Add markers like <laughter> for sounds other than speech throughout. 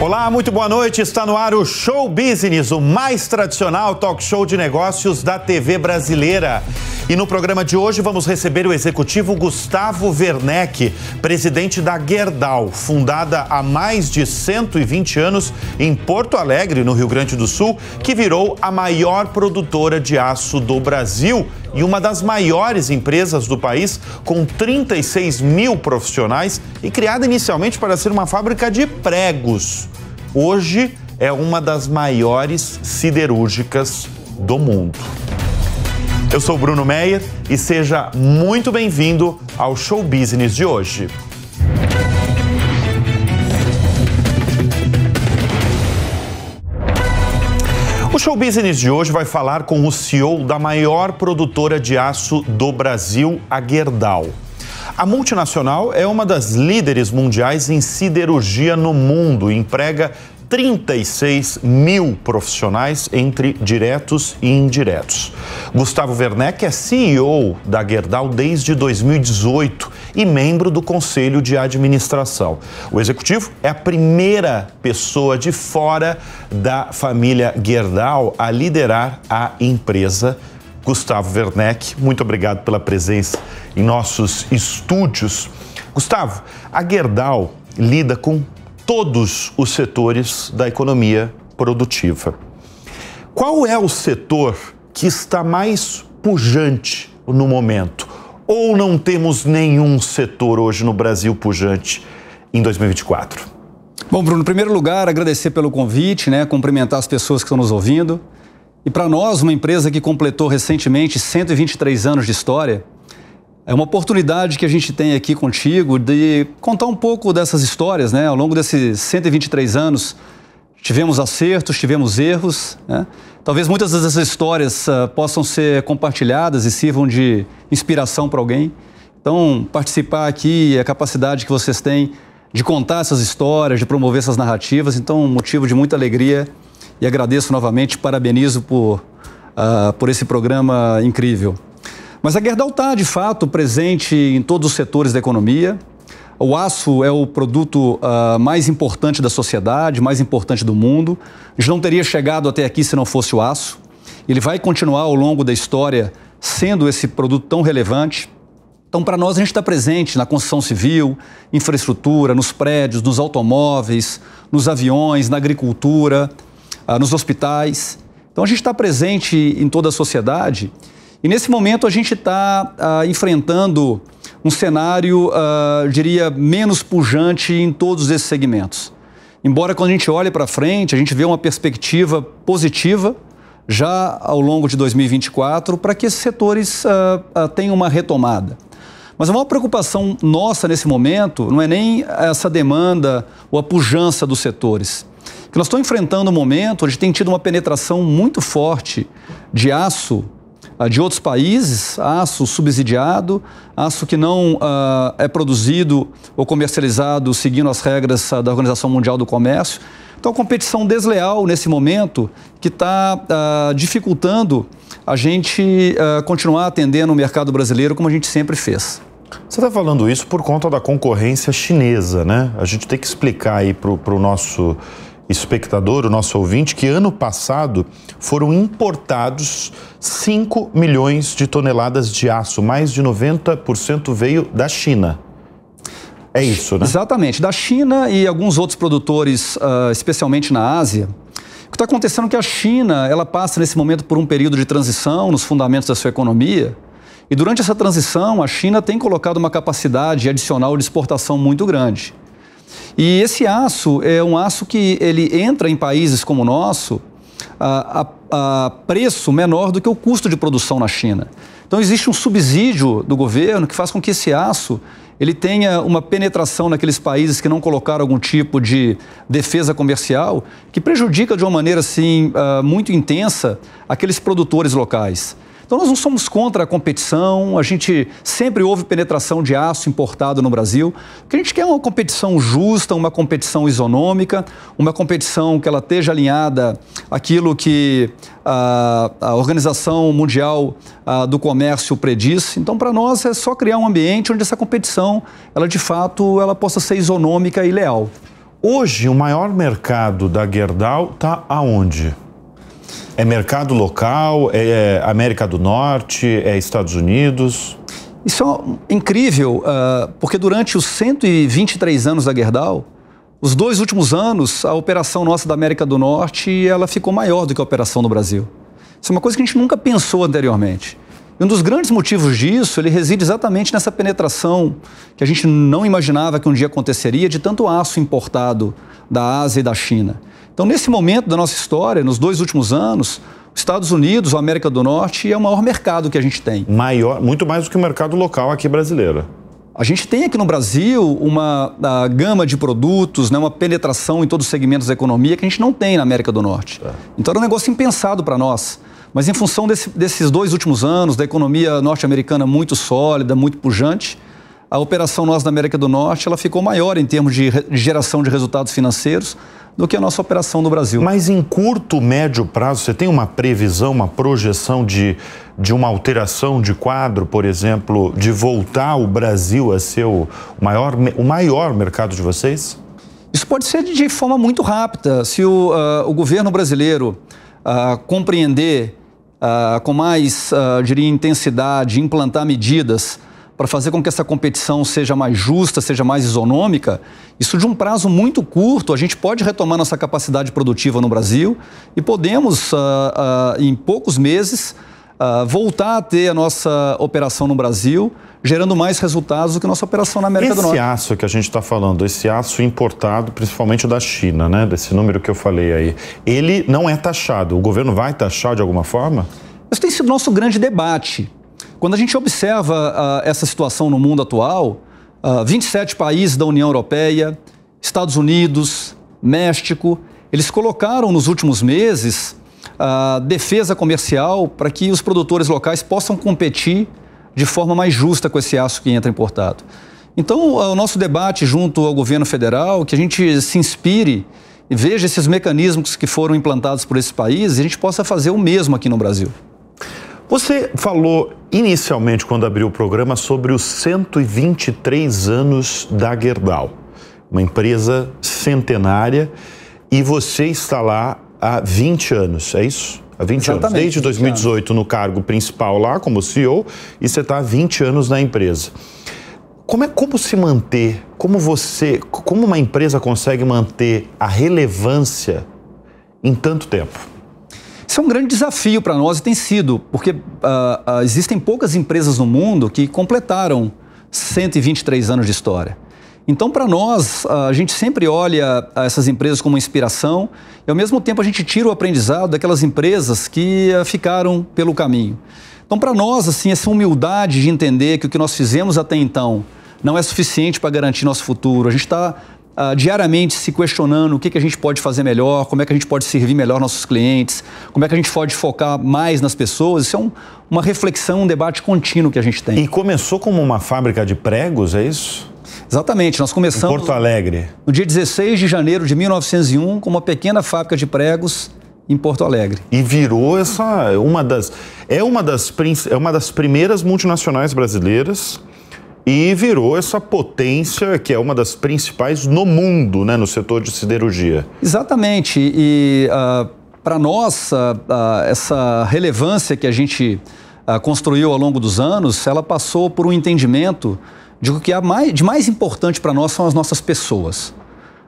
Olá, muito boa noite. Está no ar o Show Business, o mais tradicional talk show de negócios da TV brasileira. E no programa de hoje vamos receber o executivo Gustavo Werneck, presidente da Gerdau, fundada há mais de 120 anos em Porto Alegre, no Rio Grande do Sul, que virou a maior produtora de aço do Brasil e uma das maiores empresas do país, com 36 mil profissionais e criada inicialmente para ser uma fábrica de pregos. Hoje é uma das maiores siderúrgicas do mundo. Eu sou Bruno Meyer e seja muito bem-vindo ao Show Business de hoje. O Show Business de hoje vai falar com o CEO da maior produtora de aço do Brasil, a Gerdau. A multinacional é uma das líderes mundiais em siderurgia no mundo e emprega 36 mil profissionais entre diretos e indiretos. Gustavo Werneck é CEO da Gerdau desde 2018 e membro do Conselho de Administração. O executivo é a primeira pessoa de fora da família Gerdau a liderar a empresa. Gustavo Werneck, muito obrigado pela presença em nossos estúdios. Gustavo, a Gerdau lida com todos os setores da economia produtiva. Qual é o setor que está mais pujante no momento? Ou não temos nenhum setor hoje no Brasil pujante em 2024? Bom, Bruno, em primeiro lugar, agradecer pelo convite, né? cumprimentar as pessoas que estão nos ouvindo. E para nós, uma empresa que completou recentemente 123 anos de história, é uma oportunidade que a gente tem aqui contigo de contar um pouco dessas histórias, né? Ao longo desses 123 anos, tivemos acertos, tivemos erros, né? Talvez muitas dessas histórias uh, possam ser compartilhadas e sirvam de inspiração para alguém. Então, participar aqui, é a capacidade que vocês têm de contar essas histórias, de promover essas narrativas, então, um motivo de muita alegria e agradeço novamente, parabenizo por, uh, por esse programa incrível. Mas a Gerdau está, de fato, presente em todos os setores da economia. O aço é o produto uh, mais importante da sociedade, mais importante do mundo. A gente não teria chegado até aqui se não fosse o aço. Ele vai continuar ao longo da história sendo esse produto tão relevante. Então, para nós, a gente está presente na construção civil, infraestrutura, nos prédios, nos automóveis, nos aviões, na agricultura, uh, nos hospitais. Então, a gente está presente em toda a sociedade e nesse momento a gente está ah, enfrentando um cenário, ah, diria, menos pujante em todos esses segmentos. Embora quando a gente olhe para frente, a gente vê uma perspectiva positiva já ao longo de 2024 para que esses setores ah, ah, tenham uma retomada. Mas é a maior preocupação nossa nesse momento não é nem essa demanda ou a pujança dos setores. Que nós estamos enfrentando um momento onde tem tido uma penetração muito forte de aço ah, de outros países, aço subsidiado, aço que não uh, é produzido ou comercializado seguindo as regras ah, da Organização Mundial do Comércio. Então, competição desleal nesse momento que está uh, dificultando a gente uh, continuar atendendo o mercado brasileiro como a gente sempre fez. Você está falando isso por conta da concorrência chinesa, né? A gente tem que explicar aí para o nosso espectador, o nosso ouvinte, que ano passado foram importados 5 milhões de toneladas de aço, mais de 90% veio da China. É isso, né? Exatamente. Da China e alguns outros produtores, uh, especialmente na Ásia. O que está acontecendo é que a China ela passa nesse momento por um período de transição nos fundamentos da sua economia. E durante essa transição, a China tem colocado uma capacidade adicional de exportação muito grande. E esse aço é um aço que ele entra em países como o nosso a, a, a preço menor do que o custo de produção na China. Então existe um subsídio do governo que faz com que esse aço ele tenha uma penetração naqueles países que não colocaram algum tipo de defesa comercial, que prejudica de uma maneira assim ah, muito intensa aqueles produtores locais. Então, nós não somos contra a competição, a gente sempre houve penetração de aço importado no Brasil. O que a gente quer é uma competição justa, uma competição isonômica, uma competição que ela esteja alinhada àquilo que a, a Organização Mundial a, do Comércio prediz. Então, para nós, é só criar um ambiente onde essa competição, ela de fato, ela possa ser isonômica e leal. Hoje, o maior mercado da Gerdau está aonde? É mercado local? É, é América do Norte? É Estados Unidos? Isso é incrível, ah, porque durante os 123 anos da Gerdau, os dois últimos anos, a operação nossa da América do Norte ela ficou maior do que a operação no Brasil. Isso é uma coisa que a gente nunca pensou anteriormente. E um dos grandes motivos disso, ele reside exatamente nessa penetração que a gente não imaginava que um dia aconteceria de tanto aço importado da Ásia e da China. Então, nesse momento da nossa história, nos dois últimos anos, Estados Unidos, a América do Norte, é o maior mercado que a gente tem. Maior, muito mais do que o mercado local aqui brasileiro. A gente tem aqui no Brasil uma gama de produtos, né, uma penetração em todos os segmentos da economia que a gente não tem na América do Norte. É. Então era um negócio impensado para nós. Mas em função desse, desses dois últimos anos, da economia norte-americana muito sólida, muito pujante, a operação nossa na América do Norte ela ficou maior em termos de geração de resultados financeiros do que a nossa operação no Brasil. Mas em curto, médio prazo, você tem uma previsão, uma projeção de, de uma alteração de quadro, por exemplo, de voltar o Brasil a ser o maior, o maior mercado de vocês? Isso pode ser de forma muito rápida. Se o, uh, o governo brasileiro uh, compreender uh, com mais, diria, intensidade, implantar medidas para fazer com que essa competição seja mais justa, seja mais isonômica, isso de um prazo muito curto, a gente pode retomar nossa capacidade produtiva no Brasil e podemos, uh, uh, em poucos meses, uh, voltar a ter a nossa operação no Brasil, gerando mais resultados do que nossa operação na América esse do Norte. Esse aço que a gente está falando, esse aço importado principalmente da China, né? desse número que eu falei aí, ele não é taxado. O governo vai taxar de alguma forma? Isso tem sido nosso grande debate. Quando a gente observa uh, essa situação no mundo atual, uh, ah, 27 países da União Europeia, Estados Unidos, México, eles colocaram nos últimos meses a ah, defesa comercial para que os produtores locais possam competir de forma mais justa com esse aço que entra importado. Então, o nosso debate junto ao governo federal, que a gente se inspire e veja esses mecanismos que foram implantados por esses países e a gente possa fazer o mesmo aqui no Brasil. Você falou inicialmente, quando abriu o programa, sobre os 123 anos da Gerdau, uma empresa centenária, e você está lá há 20 anos, é isso? Há 20 Exatamente, anos. Desde 2018 anos. no cargo principal lá, como CEO, e você está há 20 anos na empresa. Como, é, como se manter, como você, como uma empresa consegue manter a relevância em tanto tempo? Isso é um grande desafio para nós e tem sido, porque uh, uh, existem poucas empresas no mundo que completaram 123 anos de história. Então, para nós, ah, a gente sempre olha essas empresas como inspiração e, ao mesmo tempo, a gente tira o aprendizado daquelas empresas que ficaram pelo caminho. Então, para nós, assim, essa humildade de entender que o que nós fizemos até então não é suficiente para garantir nosso futuro. A gente está uh, diariamente se questionando o que, que a gente pode fazer melhor, como é que a gente pode servir melhor nossos clientes, como é que a gente pode focar mais nas pessoas. Isso é um, uma reflexão, um debate contínuo que a gente tem. E começou como uma fábrica de pregos, é isso? Exatamente, nós começamos. Em Porto Alegre. No dia 16 de janeiro de 1901, com uma pequena fábrica de pregos em Porto Alegre. E virou essa uma das é uma das é uma das primeiras multinacionais brasileiras e virou essa potência que é uma das principais no mundo, né, no setor de siderurgia. Exatamente. E uh, ah, para nós, uh, ah, uh, essa relevância que a gente ah, construiu ao longo dos anos, ela passou por um entendimento de que a é mais, de mais importante para nós são as nossas pessoas.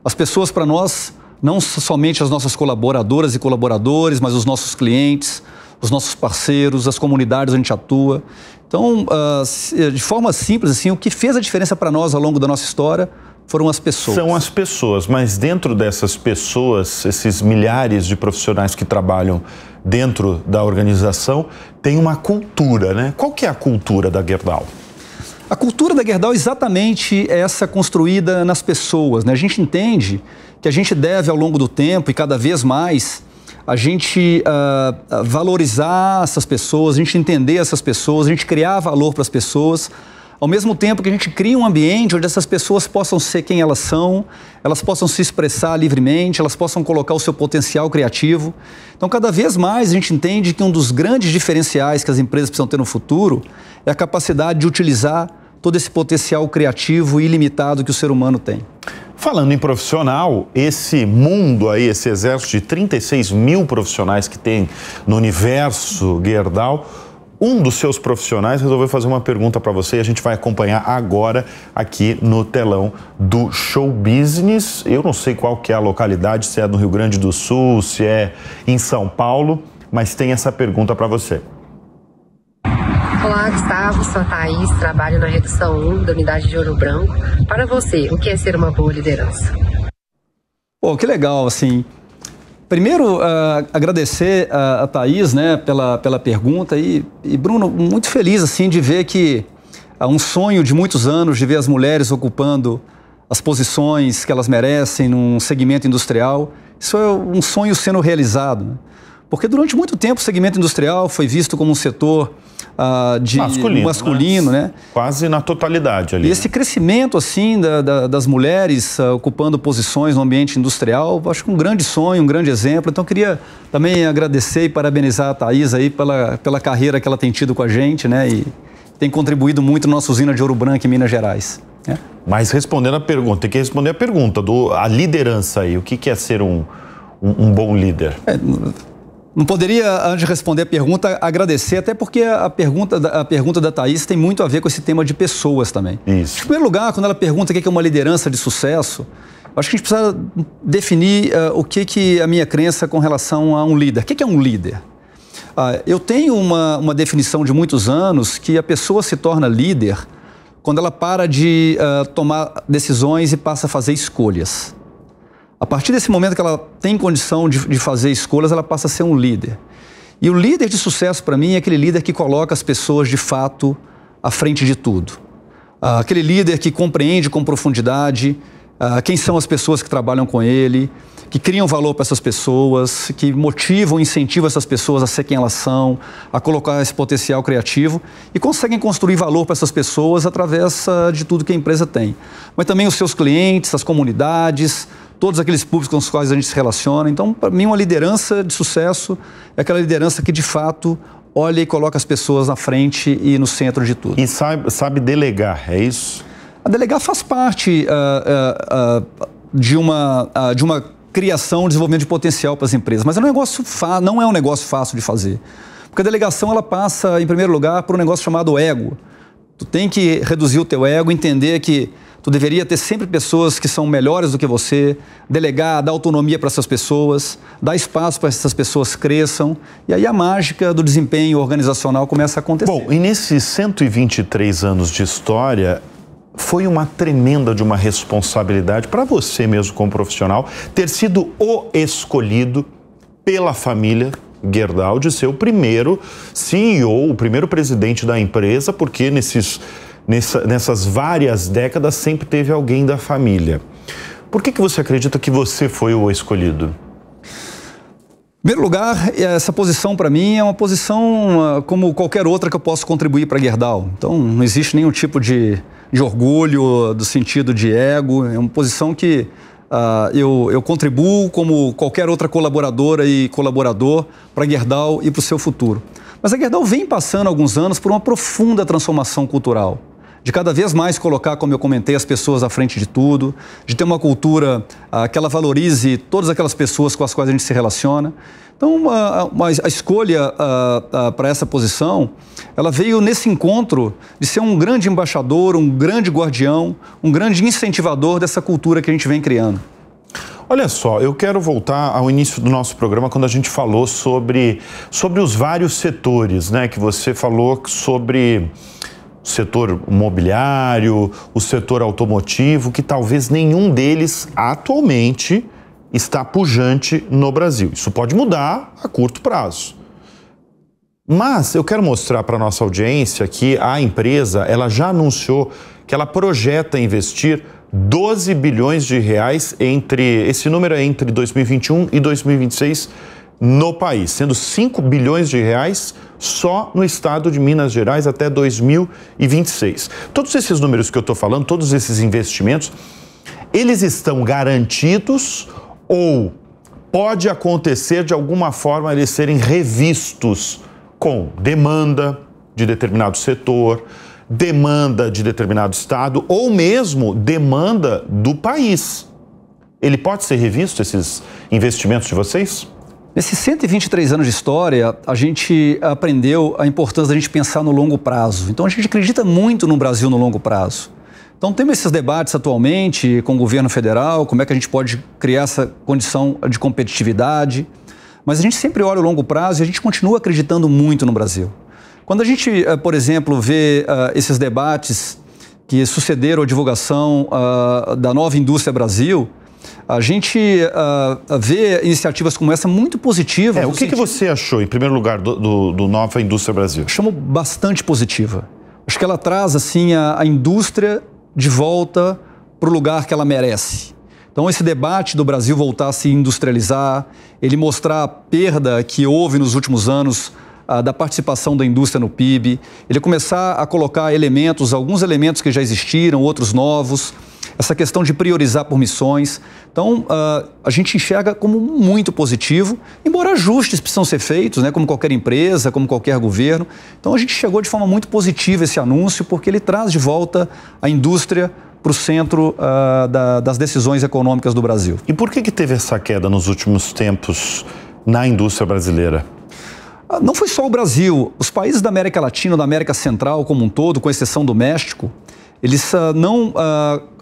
As pessoas para nós, não somente as nossas colaboradoras e colaboradores, mas os nossos clientes, os nossos parceiros, as comunidades onde a gente atua. Então, uh, de forma simples, assim, o que fez a diferença para nós ao longo da nossa história foram as pessoas. São as pessoas, mas dentro dessas pessoas, esses milhares de profissionais que trabalham dentro da organização, tem uma cultura, né? Qual que é a cultura da Gerdau? A cultura da Gerdau é exatamente essa construída nas pessoas, né? A gente entende que a gente deve, ao longo do tempo e cada vez mais, a gente uh, valorizar essas pessoas, a gente entender essas pessoas, a gente criar valor para as pessoas, ao mesmo tempo que a gente cria um ambiente onde essas pessoas possam ser quem elas são, elas possam se expressar livremente, elas possam colocar o seu potencial criativo. Então, cada vez mais a gente entende que um dos grandes diferenciais que as empresas precisam ter no futuro é a capacidade de utilizar todo esse potencial criativo ilimitado que o ser humano tem. Falando em profissional, esse mundo aí, esse exército de 36 mil profissionais que tem no universo Gerdau, um dos seus profissionais resolveu fazer uma pergunta para você e a gente vai acompanhar agora aqui no telão do Show Business. Eu não sei qual que é a localidade, se é no Rio Grande do Sul, se é em São Paulo, mas tem essa pergunta para você. Olá, Gustavo, sou a Thaís, trabalho na redução 1 da unidade de Ouro Branco. Para você, o que é ser uma boa liderança? Pô, que legal, assim. Primeiro, uh, agradecer a, a Thaís né, pela, pela pergunta e, e, Bruno, muito feliz assim de ver que uh, um sonho de muitos anos de ver as mulheres ocupando as posições que elas merecem num segmento industrial, isso é um sonho sendo realizado. Né? Porque durante muito tempo o segmento industrial foi visto como um setor ah, de masculino, masculino né? né? Quase na totalidade ali. E né? esse crescimento assim da, da, das mulheres ah, ocupando posições no ambiente industrial, acho que um grande sonho, um grande exemplo. Então queria também agradecer e parabenizar a Thais aí pela, pela carreira que ela tem tido com a gente, né? E tem contribuído muito na nossa usina de Ouro Branco em Minas Gerais. Né? Mas respondendo a pergunta, tem que responder a pergunta do a liderança aí. O que, que é ser um, um, um bom líder? É, não poderia, antes de responder a pergunta, agradecer, até porque a pergunta, a pergunta da Thaís tem muito a ver com esse tema de pessoas também. Isso. Em primeiro lugar, quando ela pergunta o que é, é uma liderança de sucesso, acho que a gente precisa definir uh, o que, que a minha crença com relação a um líder. O que, que é um líder? Uh, eu tenho uma, uma definição de muitos anos que a pessoa se torna líder quando ela para de uh, tomar decisões e passa a fazer escolhas. A partir desse momento que ela tem condição de, de fazer escolhas, ela passa a ser um líder. E o líder de sucesso para mim é aquele líder que coloca as pessoas de fato à frente de tudo. Ah, aquele líder que compreende com profundidade ah, quem são as pessoas que trabalham com ele, que criam valor para essas pessoas, que motivam, incentivam essas pessoas a ser quem elas são, a colocar esse potencial criativo e conseguem construir valor para essas pessoas através ah, de tudo que a empresa tem. Mas também os seus clientes, as comunidades, todos aqueles públicos com os quais a gente se relaciona. Então, para mim, uma liderança de sucesso é aquela liderança que, de fato, olha e coloca as pessoas na frente e no centro de tudo. E sabe, sabe delegar, é isso? A delegar faz parte uh, uh, uh, de, uma, de uma criação, desenvolvimento de potencial para as empresas, mas é um negócio não é um negócio fácil de fazer. Porque a delegação ela passa, em primeiro lugar, por um negócio chamado ego. Tu tem que reduzir o teu ego, entender que Tu deveria ter sempre pessoas que são melhores do que você, delegar, dar autonomia para essas pessoas, dar espaço para que essas pessoas cresçam. E aí a mágica do desempenho organizacional começa a acontecer. Bom, e nesses 123 anos de história, foi uma tremenda de uma responsabilidade para você mesmo como profissional ter sido o escolhido pela família Gerdau de ser o primeiro CEO, o primeiro presidente da empresa, porque nesses nessa, nessas várias décadas sempre teve alguém da família. Por que, que você acredita que você foi o escolhido? Em primeiro lugar, essa posição para mim é uma posição ah, como qualquer outra que eu posso contribuir para Gerdau. Então, não existe nenhum tipo de, de orgulho, do sentido de ego. É uma posição que Uh, eu, eu, contribuo como qualquer outra colaboradora e colaborador para a Gerdau e para o seu futuro. Mas a Gerdau vem passando alguns anos por uma profunda transformação cultural de cada vez mais colocar, como eu comentei, as pessoas à frente de tudo, de ter uma cultura ah, que ela valorize todas aquelas pessoas com as quais a gente se relaciona. Então, uma, uma, a escolha ah, ah para essa posição, ela veio nesse encontro de ser um grande embaixador, um grande guardião, um grande incentivador dessa cultura que a gente vem criando. Olha só, eu quero voltar ao início do nosso programa quando a gente falou sobre, sobre os vários setores, né? Que você falou sobre o setor mobiliário, o setor automotivo, que talvez nenhum deles atualmente está pujante no Brasil. Isso pode mudar a curto prazo. Mas eu quero mostrar para nossa audiência que a empresa, ela já anunciou que ela projeta investir 12 bilhões de reais entre esse número é entre 2021 e 2026 no país, sendo 5 bilhões de reais só no estado de Minas Gerais até 2026. Todos esses números que eu estou falando, todos esses investimentos, eles estão garantidos ou pode acontecer de alguma forma eles serem revistos com demanda de determinado setor, demanda de determinado estado ou mesmo demanda do país. Ele pode ser revisto esses investimentos de vocês? Nesses 123 anos de história, a gente aprendeu a importância da gente pensar no longo prazo. Então a gente acredita muito no Brasil no longo prazo. Então temos esses debates atualmente com o governo federal, como é que a gente pode criar essa condição de competitividade. Mas a gente sempre olha o longo prazo e a gente continua acreditando muito no Brasil. Quando a gente, eh, por exemplo, vê eh, esses debates que sucederam a divulgação ah, da nova indústria Brasil, a gente uh, vê iniciativas como essa muito positivas. É, o que, que, você achou, em primeiro lugar, do, do, do Nova Indústria Brasil? Chamo bastante positiva. Acho que ela traz assim a, a indústria de volta para o lugar que ela merece. Então, esse debate do Brasil voltar a se industrializar, ele mostrar a perda que houve nos últimos anos uh, da participação da indústria no PIB, ele começar a colocar elementos, alguns elementos que já existiram, outros novos, essa questão de priorizar por missões. Então, uh, a gente enxerga como muito positivo, embora ajustes precisam ser feitos, né, como qualquer empresa, como qualquer governo. Então, a gente chegou de forma muito positiva esse anúncio, porque ele traz de volta a indústria para o centro uh, da, das decisões econômicas do Brasil. E por que, que teve essa queda nos últimos tempos na indústria brasileira? Ah, não foi só o Brasil. Os países da América Latina, da América Central como um todo, com exceção do México, eles uh, não uh,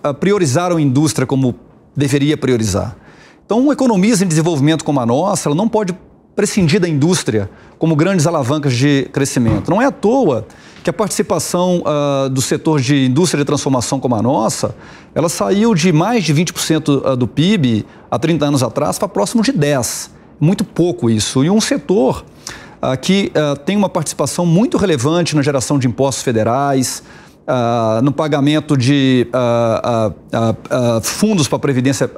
ah, priorizaram a indústria como deveria priorizar. Então, uma economia em desenvolvimento como a nossa, ela não pode prescindir da indústria como grandes alavancas de crescimento. Não é à toa que a participação uh, do setor de indústria de transformação como a nossa, ela saiu de mais de 20% ah, do PIB há 30 anos atrás para próximo de 10%. Muito pouco isso. E um setor uh, que uh, tem uma participação muito relevante na geração de impostos federais, uh, no pagamento de uh, uh, fundos para a Previdência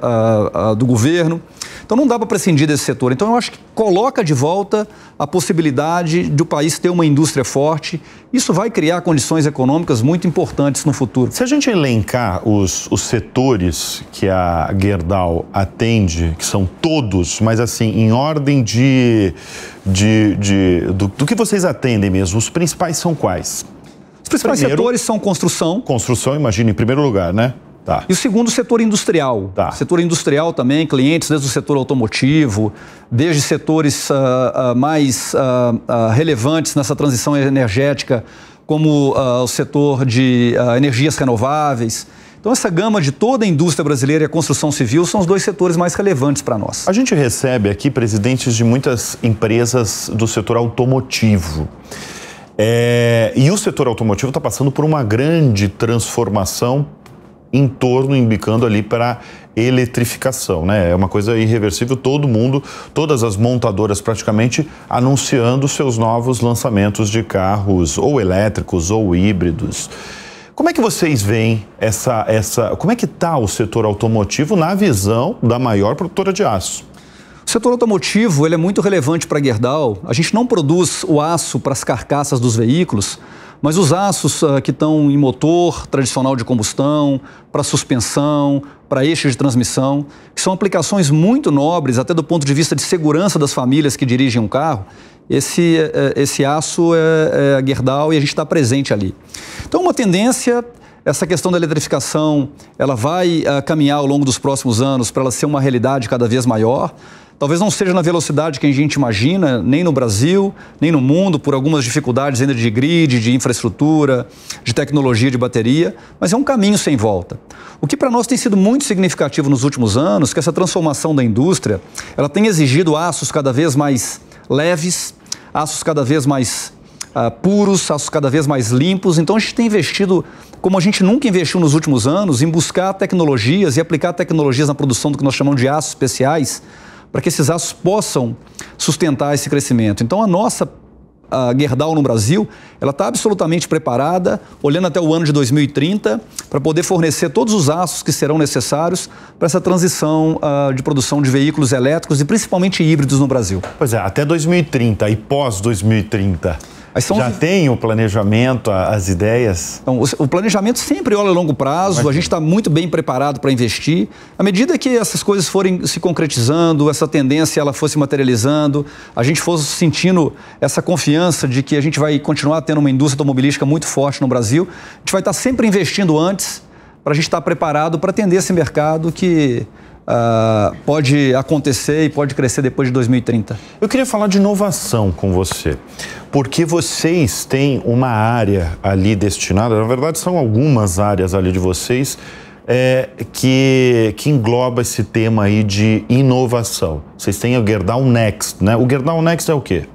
do governo. Então não dá para prescindir desse setor. Então eu acho que coloca de volta a possibilidade de o país ter uma indústria forte. Isso vai criar condições econômicas muito importantes no futuro. Se a gente elencar os, os setores que a Gerdau atende, que são todos, mas assim, em ordem de, de, de do, do que vocês atendem mesmo, os principais são quais? principais primeiro, setores são construção. Construção, imagino, em primeiro lugar, né? Tá. E o segundo, o setor industrial. Tá. Setor industrial também, clientes desde o setor automotivo, desde setores uh, uh, mais uh, relevantes nessa transição energética, como o setor de energias renováveis. Então, essa gama de toda a indústria brasileira e a construção civil são os dois setores mais relevantes para nós. A gente recebe aqui presidentes de muitas empresas do setor automotivo. É, e o setor automotivo está passando por uma grande transformação em torno, indicando ali para eletrificação, né? É uma coisa irreversível, todo mundo, todas as montadoras praticamente anunciando seus novos lançamentos de carros ou elétricos ou híbridos. Como é que vocês veem essa essa, como é que está o setor automotivo na visão da maior produtora de aço? O setor automotivo ele é muito relevante para a Gerdau. A gente não produz o aço para as carcaças dos veículos, mas os aços uh, que estão em motor tradicional de combustão, para suspensão, para eixos de transmissão, que são aplicações muito nobres, até do ponto de vista de segurança das famílias que dirigem um carro, esse, eh, esse aço é, é a Gerdau e a gente está presente ali. Então, uma tendência essa questão da eletrificação ela vai uh, caminhar ao longo dos próximos anos para ela ser uma realidade cada vez maior talvez não seja na velocidade que a gente imagina, nem no Brasil, nem no mundo, por algumas dificuldades ainda de grid, de infraestrutura, de tecnologia de bateria, mas é um caminho sem volta. O que para nós tem sido muito significativo nos últimos anos, é que essa transformação da indústria, ela tem exigido aços cada vez mais leves, aços cada vez mais uh, puros, aços cada vez mais limpos. Então a gente tem investido como a gente nunca investiu nos últimos anos em buscar tecnologias e aplicar tecnologias na produção do que nós chamamos de aços especiais para que esses aços possam sustentar esse crescimento. Então, a nossa a Gerdau no Brasil, ela está absolutamente preparada, olhando até o ano de 2030, para poder fornecer todos os aços que serão necessários para essa transição uh, de produção de veículos elétricos e principalmente híbridos no Brasil. Pois é, até 2030 e pós-2030. Já os... tem o planejamento, as ideias? Então, o planejamento sempre olha a longo prazo, Mas... a gente está muito bem preparado para investir. À medida que essas coisas forem se concretizando, essa tendência ela fosse materializando, a gente fosse sentindo essa confiança de que a gente vai continuar tendo uma indústria automobilística muito forte no Brasil, a gente vai estar tá sempre investindo antes para a gente estar tá preparado para atender esse mercado que uh, pode acontecer e pode crescer depois de 2030? Eu queria falar de inovação com você, porque vocês têm uma área ali destinada, na verdade são algumas áreas ali de vocês, é, que, que, engloba esse tema aí de inovação. Vocês têm o Gerdau Next, né? O Gerdau Next é o quê?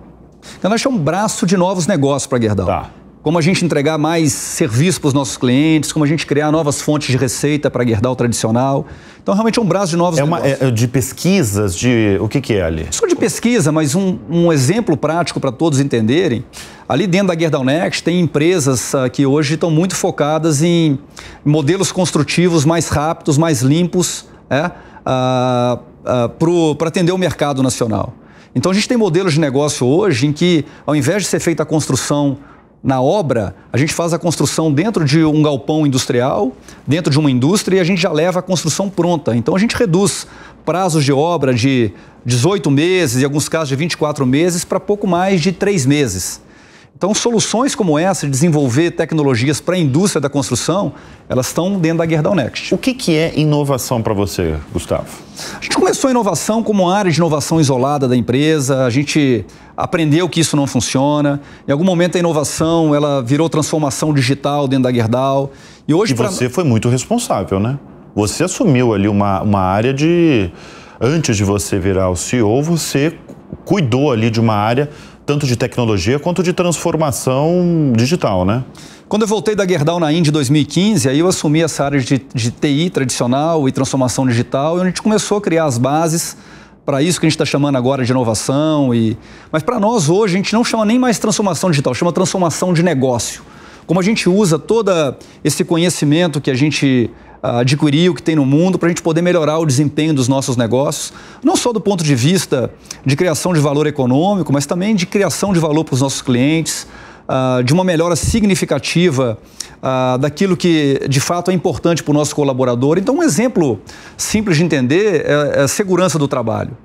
que é um braço de novos negócios para Gerdau. Tá como a gente entregar mais serviço para os nossos clientes, como a gente criar novas fontes de receita para a o tradicional. Então, realmente é um braço de novos é uma, é, é de pesquisas, de o que, que é ali? Só de pesquisa, mas um, um exemplo prático para todos entenderem. Ali dentro da Gerdau Next tem empresas ah, que hoje estão muito focadas em modelos construtivos mais rápidos, mais limpos, é, né? ah, ah, para atender o mercado nacional. Então, a gente tem modelos de negócio hoje em que, ao invés de ser feita a construção na obra, a gente faz a construção dentro de um galpão industrial, dentro de uma indústria, e a gente já leva a construção pronta. Então a gente reduz prazos de obra de 18 meses, em alguns casos de 24 meses, para pouco mais de 3 meses. Então, soluções como essa, de desenvolver tecnologias para a indústria da construção, elas estão dentro da Gerdau Next. O que, que é inovação para você, Gustavo? A gente começou a inovação como uma área de inovação isolada da empresa, a gente aprendeu que isso não funciona. Em algum momento a inovação ela virou transformação digital dentro da Gerdau. E, hoje, e você pra... foi muito responsável, né? Você assumiu ali uma, uma área de... Antes de você virar o CEO, você cuidou ali de uma área tanto de tecnologia quanto de transformação digital, né? Quando eu voltei da Gerdau na Índia em 2015, aí eu assumi essa área de, de TI tradicional e transformação digital, e a gente começou a criar as bases para isso que a gente está chamando agora de inovação. E... Mas para nós hoje, a gente não chama nem mais transformação digital, chama transformação de negócio. Como a gente usa todo esse conhecimento que a gente adquirir o que tem no mundo para a gente poder melhorar o desempenho dos nossos negócios, não só do ponto de vista de criação de valor econômico, mas também de criação de valor para os nossos clientes, de uma melhora significativa daquilo que de fato é importante para o nosso colaborador. Então, um exemplo simples de entender é, é a segurança do trabalho.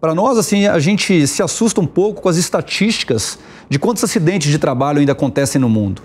Para nós, assim, a gente se assusta um pouco com as estatísticas de quantos acidentes de trabalho ainda acontecem no mundo.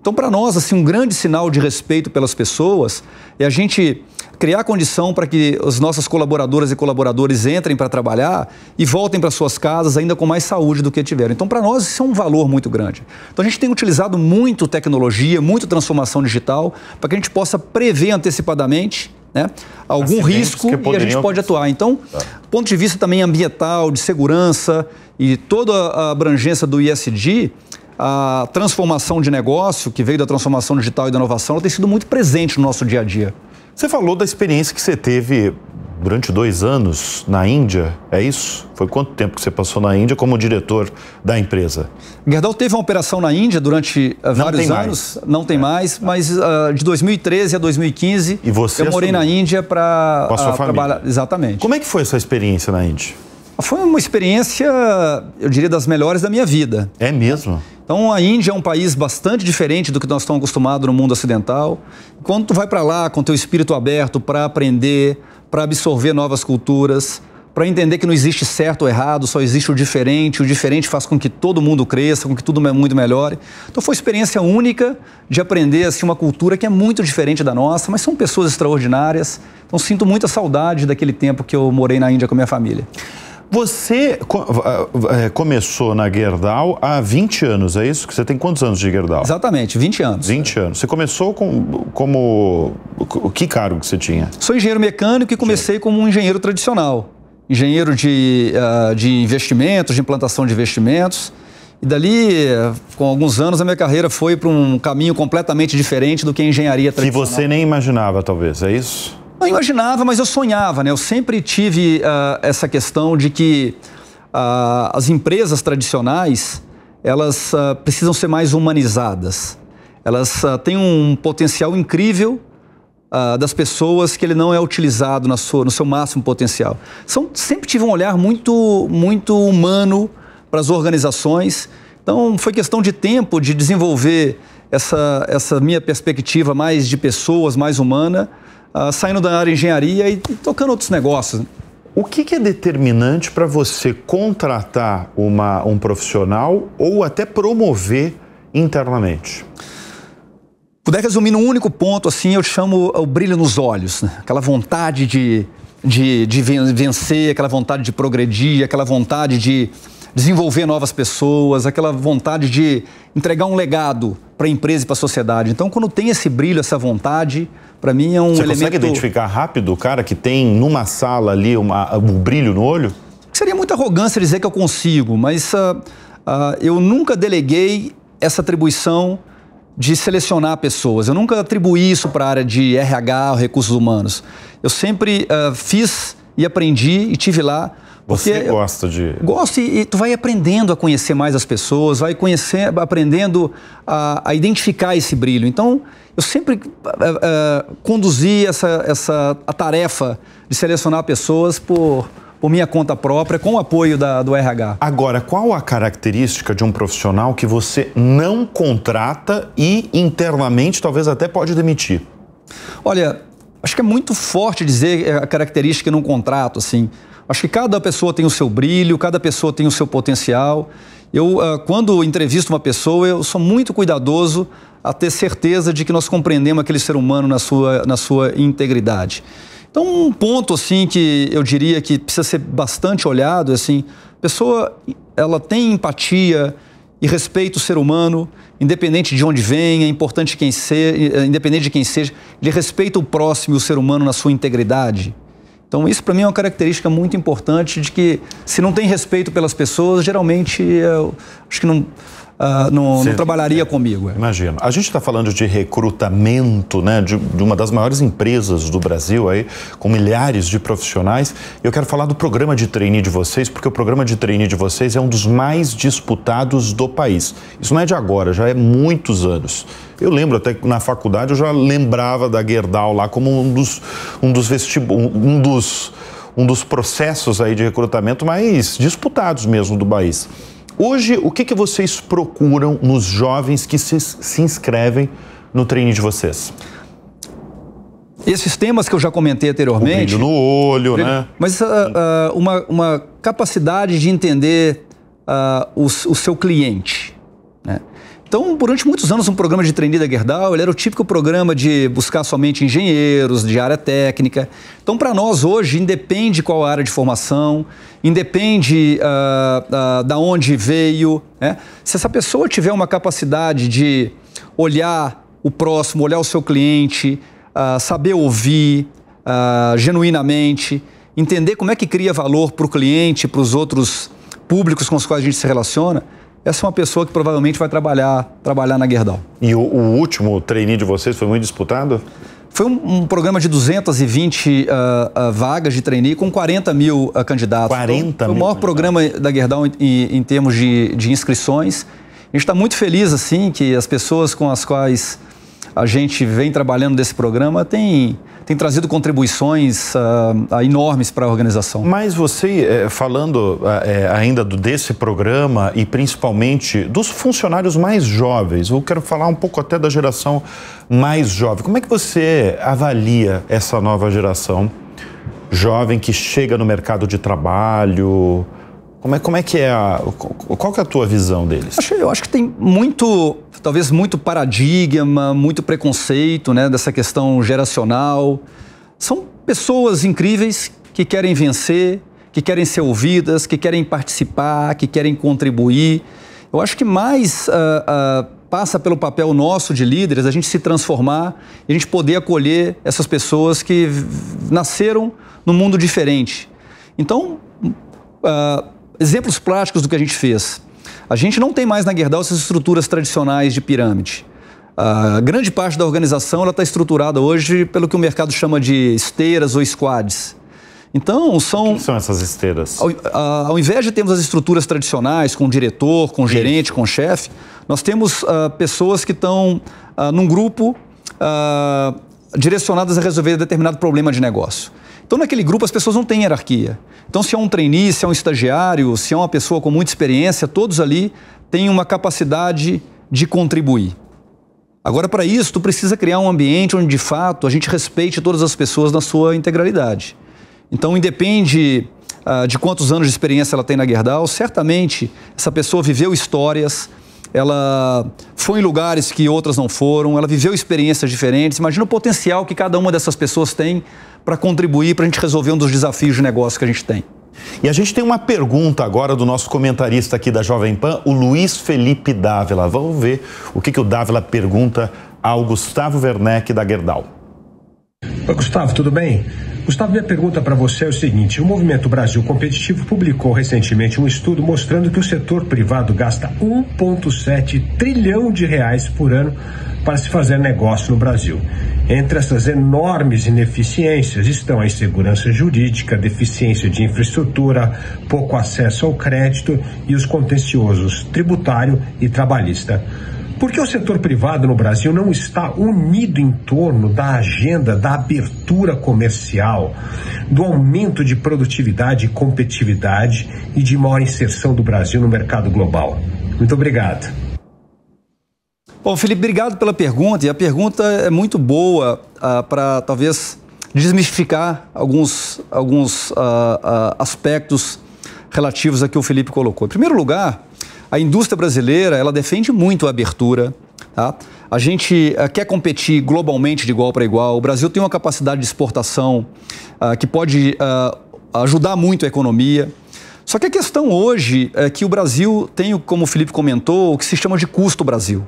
Então, para nós, assim, um grande sinal de respeito pelas pessoas é a gente criar condição para que as nossas colaboradoras e colaboradores entrem para trabalhar e voltem para suas casas ainda com mais saúde do que tiveram. Então, para nós, isso é um valor muito grande. Então, a gente tem utilizado muito tecnologia, muito transformação digital, para que a gente possa prever antecipadamente né? algum risco e a gente pode atuar. Então, tá. ponto de vista também ambiental, de segurança e toda a abrangência do ISD, a transformação de negócio, que veio da transformação digital e da inovação, ela tem sido muito presente no nosso dia a dia. Você falou da experiência que você teve durante dois anos na Índia, é isso? Foi quanto tempo que você passou na Índia como diretor da empresa? Gerdau teve uma operação na Índia durante uh, vários anos, mais. não tem é. mais, mas uh, de 2013 a 2015 e você eu morei assumiu? na Índia para uh, ah, trabalhar. Exatamente. Como é que foi essa experiência na Índia? Foi uma experiência, eu diria, das melhores da minha vida. É mesmo? Então a Índia é um país bastante diferente do que nós estamos acostumados no mundo ocidental. Quando tu vai para lá com teu espírito aberto para aprender, para absorver novas culturas, para entender que não existe certo ou errado, só existe o diferente. O diferente faz com que todo mundo cresça, com que tudo é muito melhore. Então foi uma experiência única de aprender assim, uma cultura que é muito diferente da nossa, mas são pessoas extraordinárias. Então sinto muita saudade daquele tempo que eu morei na Índia com a minha família. Você é, começou na Gerdau há 20 anos, é isso? Você tem quantos anos de Gerdau? Exatamente, 20 anos. 20 anos. Você começou com, como. Que cargo que você tinha? Sou engenheiro mecânico e comecei como um engenheiro tradicional. Engenheiro de, ah, de investimentos, de implantação de investimentos. E dali, com alguns anos, a minha carreira foi para um caminho completamente diferente do que a engenharia tradicional. Que você nem imaginava, talvez, é isso? Não imaginava, mas eu sonhava, né? Eu sempre tive uh, essa questão de que uh, as empresas tradicionais elas uh, precisam ser mais humanizadas. Elas têm um potencial incrível das pessoas que ele não é utilizado na sua, no seu máximo potencial. São, sempre tive um olhar muito, muito humano para as organizações. Então foi questão de tempo de desenvolver essa, essa minha perspectiva mais de pessoas, mais humana. Ah, saindo da área de engenharia e, e tocando outros negócios. O que, que, é determinante para você contratar uma, um profissional ou até promover internamente? Puder resumir num único ponto, assim, eu chamo o brilho nos olhos, né? aquela vontade de, de, de vencer, aquela vontade de progredir, aquela vontade de desenvolver novas pessoas, aquela vontade de entregar um legado para a empresa e para a sociedade. Então, quando tem esse brilho, essa vontade, para mim é um Você elemento... consegue identificar rápido o cara que tem numa sala ali uma, um brilho no olho? Seria muita arrogância dizer que eu consigo, mas uh, uh, eu nunca deleguei essa atribuição de selecionar pessoas. Eu nunca atribuí isso para a área de RH, recursos humanos. Eu sempre uh, fiz e aprendi e tive lá você gosta de. Gosto e, e, tu vai aprendendo a conhecer mais as pessoas, vai conhecer, aprendendo a, a identificar esse brilho. Então, eu sempre uh, uh, conduzi essa, essa a tarefa de selecionar pessoas por, por minha conta própria, com o apoio da, do RH. Agora, qual a característica de um profissional que você não contrata e internamente talvez até pode demitir? Olha, acho que é muito forte dizer eh, a característica num contrato, assim. Acho que cada pessoa tem o seu brilho, cada pessoa tem o seu potencial. Eu, ah, quando entrevisto uma pessoa, eu sou muito cuidadoso a ter certeza de que nós compreendemos aquele ser humano na sua, na sua integridade. Então, um ponto assim que eu diria que precisa ser bastante olhado, é, assim, a pessoa ela tem empatia e respeita o ser humano, independente de onde venha, é importante quem seja, é, independente de quem seja, ele respeita o próximo e o ser humano na sua integridade. Então, isso para mim é uma característica muito importante de que se não tem respeito pelas pessoas, geralmente é, eu acho que não uh, não, não, trabalharia é. comigo. É. Imagino. A gente está falando de recrutamento, né, de, de, uma das maiores empresas do Brasil, aí, com milhares de profissionais. Eu quero falar do programa de treine de vocês, porque o programa de treine de vocês é um dos mais disputados do país. Isso não é de agora, já é muitos anos. Eu lembro até que na faculdade eu já lembrava da Gerdau lá como um dos, um dos um dos um dos processos aí de recrutamento mais disputados mesmo do país. Hoje, o que, que vocês procuram nos jovens que se, se inscrevem no treino de vocês? Esses temas que eu já comentei anteriormente. O no olho, brilho, né? Mas uh, uh, uma, uma capacidade de entender uh, o, o seu cliente. Então, durante muitos anos, um programa de treinida da Gerdau, ele era o típico programa de buscar somente engenheiros, de área técnica. Então, para nós hoje, independe qual área de formação, independe uh, uh, da onde veio. Né? Se essa pessoa tiver uma capacidade de olhar o próximo, olhar o seu cliente, uh, saber ouvir genuinamente, entender como é que cria valor para o cliente, para os outros públicos com os quais a gente se relaciona, essa é uma pessoa que provavelmente vai trabalhar, trabalhar na Gerdau. E o, o último trainee de vocês foi muito disputado? Foi um, um, programa de 220 uh, uh, vagas de trainee com 40 mil uh, candidatos. 40 então, foi mil o maior programa da Gerdau em, em, em termos de, de, inscrições. A gente está muito feliz, assim, que as pessoas com as quais a gente vem trabalhando desse programa tem, tem trazido contribuições uh, enormes para a organização. Mas você, eh, falando ah, eh, ainda do, desse programa e principalmente dos funcionários mais jovens, eu quero falar um pouco até da geração mais jovem. Como é que você avalia essa nova geração jovem que chega no mercado de trabalho? Como é, como é que é a. Qual que é a tua visão deles? Eu acho, eu acho que tem muito talvez muito paradigma, muito preconceito, né, dessa questão geracional. São pessoas incríveis que querem vencer, que querem ser ouvidas, que querem participar, que querem contribuir. Eu acho que mais uh, uh, passa pelo papel nosso de líderes a gente se transformar e a gente poder acolher essas pessoas que nasceram num mundo diferente. Então, uh, exemplos práticos do que a gente fez. A gente não tem mais na Gerdau essas estruturas tradicionais de pirâmide. A grande parte da organização está estruturada hoje pelo que o mercado chama de esteiras ou squads. Então, são. O que são essas esteiras? Ao, ao, invés de termos as estruturas tradicionais, com diretor, com gerente, Isso. com chefe, nós temos uh, pessoas que estão uh, ah, num grupo uh, direcionadas a resolver determinado problema de negócio. Então, naquele grupo, as pessoas não têm hierarquia. Então, se é um trainee, se é um estagiário, se é uma pessoa com muita experiência, todos ali têm uma capacidade de contribuir. Agora, para isso, tu precisa criar um ambiente onde, de fato, a gente respeite todas as pessoas na sua integralidade. Então, independe uh, de quantos anos de experiência ela tem na Gerdau, certamente essa pessoa viveu histórias, ela foi em lugares que outras não foram, ela viveu experiências diferentes. Imagina o potencial que cada uma dessas pessoas tem para contribuir para a gente resolver um dos desafios de negócio que a gente tem. E a gente tem uma pergunta agora do nosso comentarista aqui da Jovem Pan, o Luiz Felipe Dávila. Vamos ver o que, que o Dávila pergunta ao Gustavo Werneck da Gerdau. Oi, Gustavo, tudo bem? Gustavo, minha pergunta para você é o seguinte: o Movimento Brasil Competitivo publicou recentemente um estudo mostrando que o setor privado gasta 1,7 trilhão de reais por ano para se fazer negócio no Brasil. Entre essas enormes ineficiências estão a insegurança jurídica, deficiência de infraestrutura, pouco acesso ao crédito e os contenciosos tributário e trabalhista. Por que o setor privado no Brasil não está unido em torno da agenda da abertura comercial, do aumento de produtividade e competitividade e de maior inserção do Brasil no mercado global? Muito obrigado. Bom, Felipe, obrigado pela pergunta. E a pergunta é muito boa ah, para talvez desmistificar alguns, alguns ah, ah, aspectos relativos a que o Felipe colocou. Em primeiro lugar, a indústria brasileira ela defende muito a abertura. Tá? A gente uh, quer competir globalmente de igual para igual. O Brasil tem uma capacidade de exportação uh, que pode uh, ajudar muito a economia. Só que a questão hoje é que o Brasil tem, como o Felipe comentou, o que se chama de custo Brasil.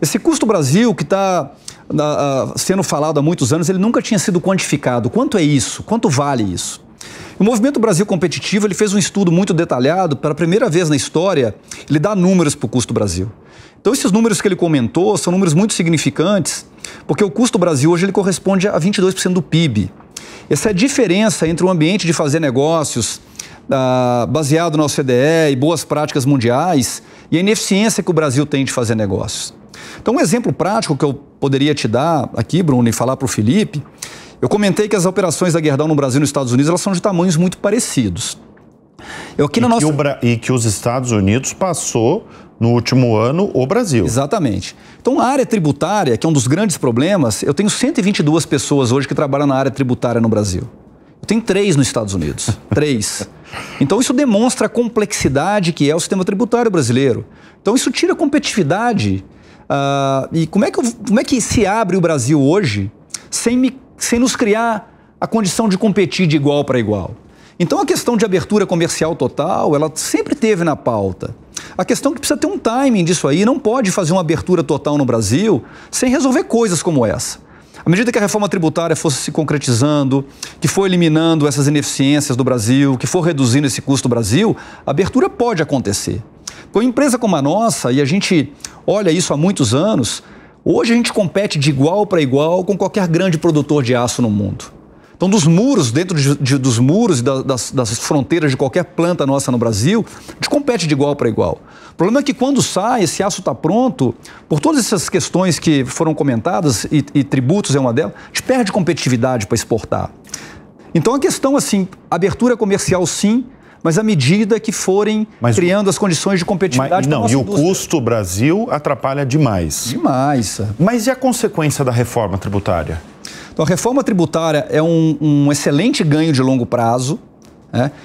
Esse custo Brasil que está sendo falado há muitos anos, ele nunca tinha sido quantificado. Quanto é isso? Quanto vale isso? O Movimento Brasil Competitivo ele fez um estudo muito detalhado. Pela primeira vez na história, ele dá números para o custo Brasil. Então, esses números que ele comentou são números muito significantes, porque o custo Brasil hoje ele corresponde a 22% do PIB. Essa é a diferença entre o ambiente de fazer negócios ah, baseado na OCDE e boas práticas mundiais e a ineficiência que o Brasil tem de fazer negócios. Então, um exemplo prático que eu poderia te dar aqui, Bruno, e falar para o Felipe, eu comentei que as operações da Gerdau no Brasil e nos Estados Unidos elas são de tamanhos muito parecidos. Eu, aqui e, na nossa... que Bra... e que os Estados Unidos passou no último ano o Brasil. Exatamente. Então, a área tributária, que é um dos grandes problemas, eu tenho 122 pessoas hoje que trabalham na área tributária no Brasil. Eu tenho três nos Estados Unidos. <laughs> três. Então, isso demonstra a complexidade que é o sistema tributário brasileiro. Então, isso tira competitividade Uh, e como é, que, como é que se abre o Brasil hoje sem, me, sem nos criar a condição de competir de igual para igual? Então a questão de abertura comercial total, ela sempre teve na pauta. A questão é que precisa ter um timing disso aí, não pode fazer uma abertura total no Brasil sem resolver coisas como essa. À medida que a reforma tributária fosse se concretizando, que for eliminando essas ineficiências do Brasil, que for reduzindo esse custo do Brasil, a abertura pode acontecer. Com empresa como a nossa, e a gente olha isso há muitos anos, hoje a gente compete de igual para igual com qualquer grande produtor de aço no mundo. Então, dos muros, dentro de, de, dos muros e da, das, das, fronteiras de qualquer planta nossa no Brasil, a gente compete de igual para igual. O problema é que quando sai, esse aço está pronto, por todas essas questões que foram comentadas, e, e tributos é uma delas, a gente perde competitividade para exportar. Então, a questão, assim, abertura comercial sim, mas à medida que forem mas, criando as condições de competitividade mas, Não, e indústria. o custo Brasil atrapalha demais. Demais. É. Mas e a consequência da reforma tributária? Então, a reforma tributária é um, um excelente ganho de longo prazo.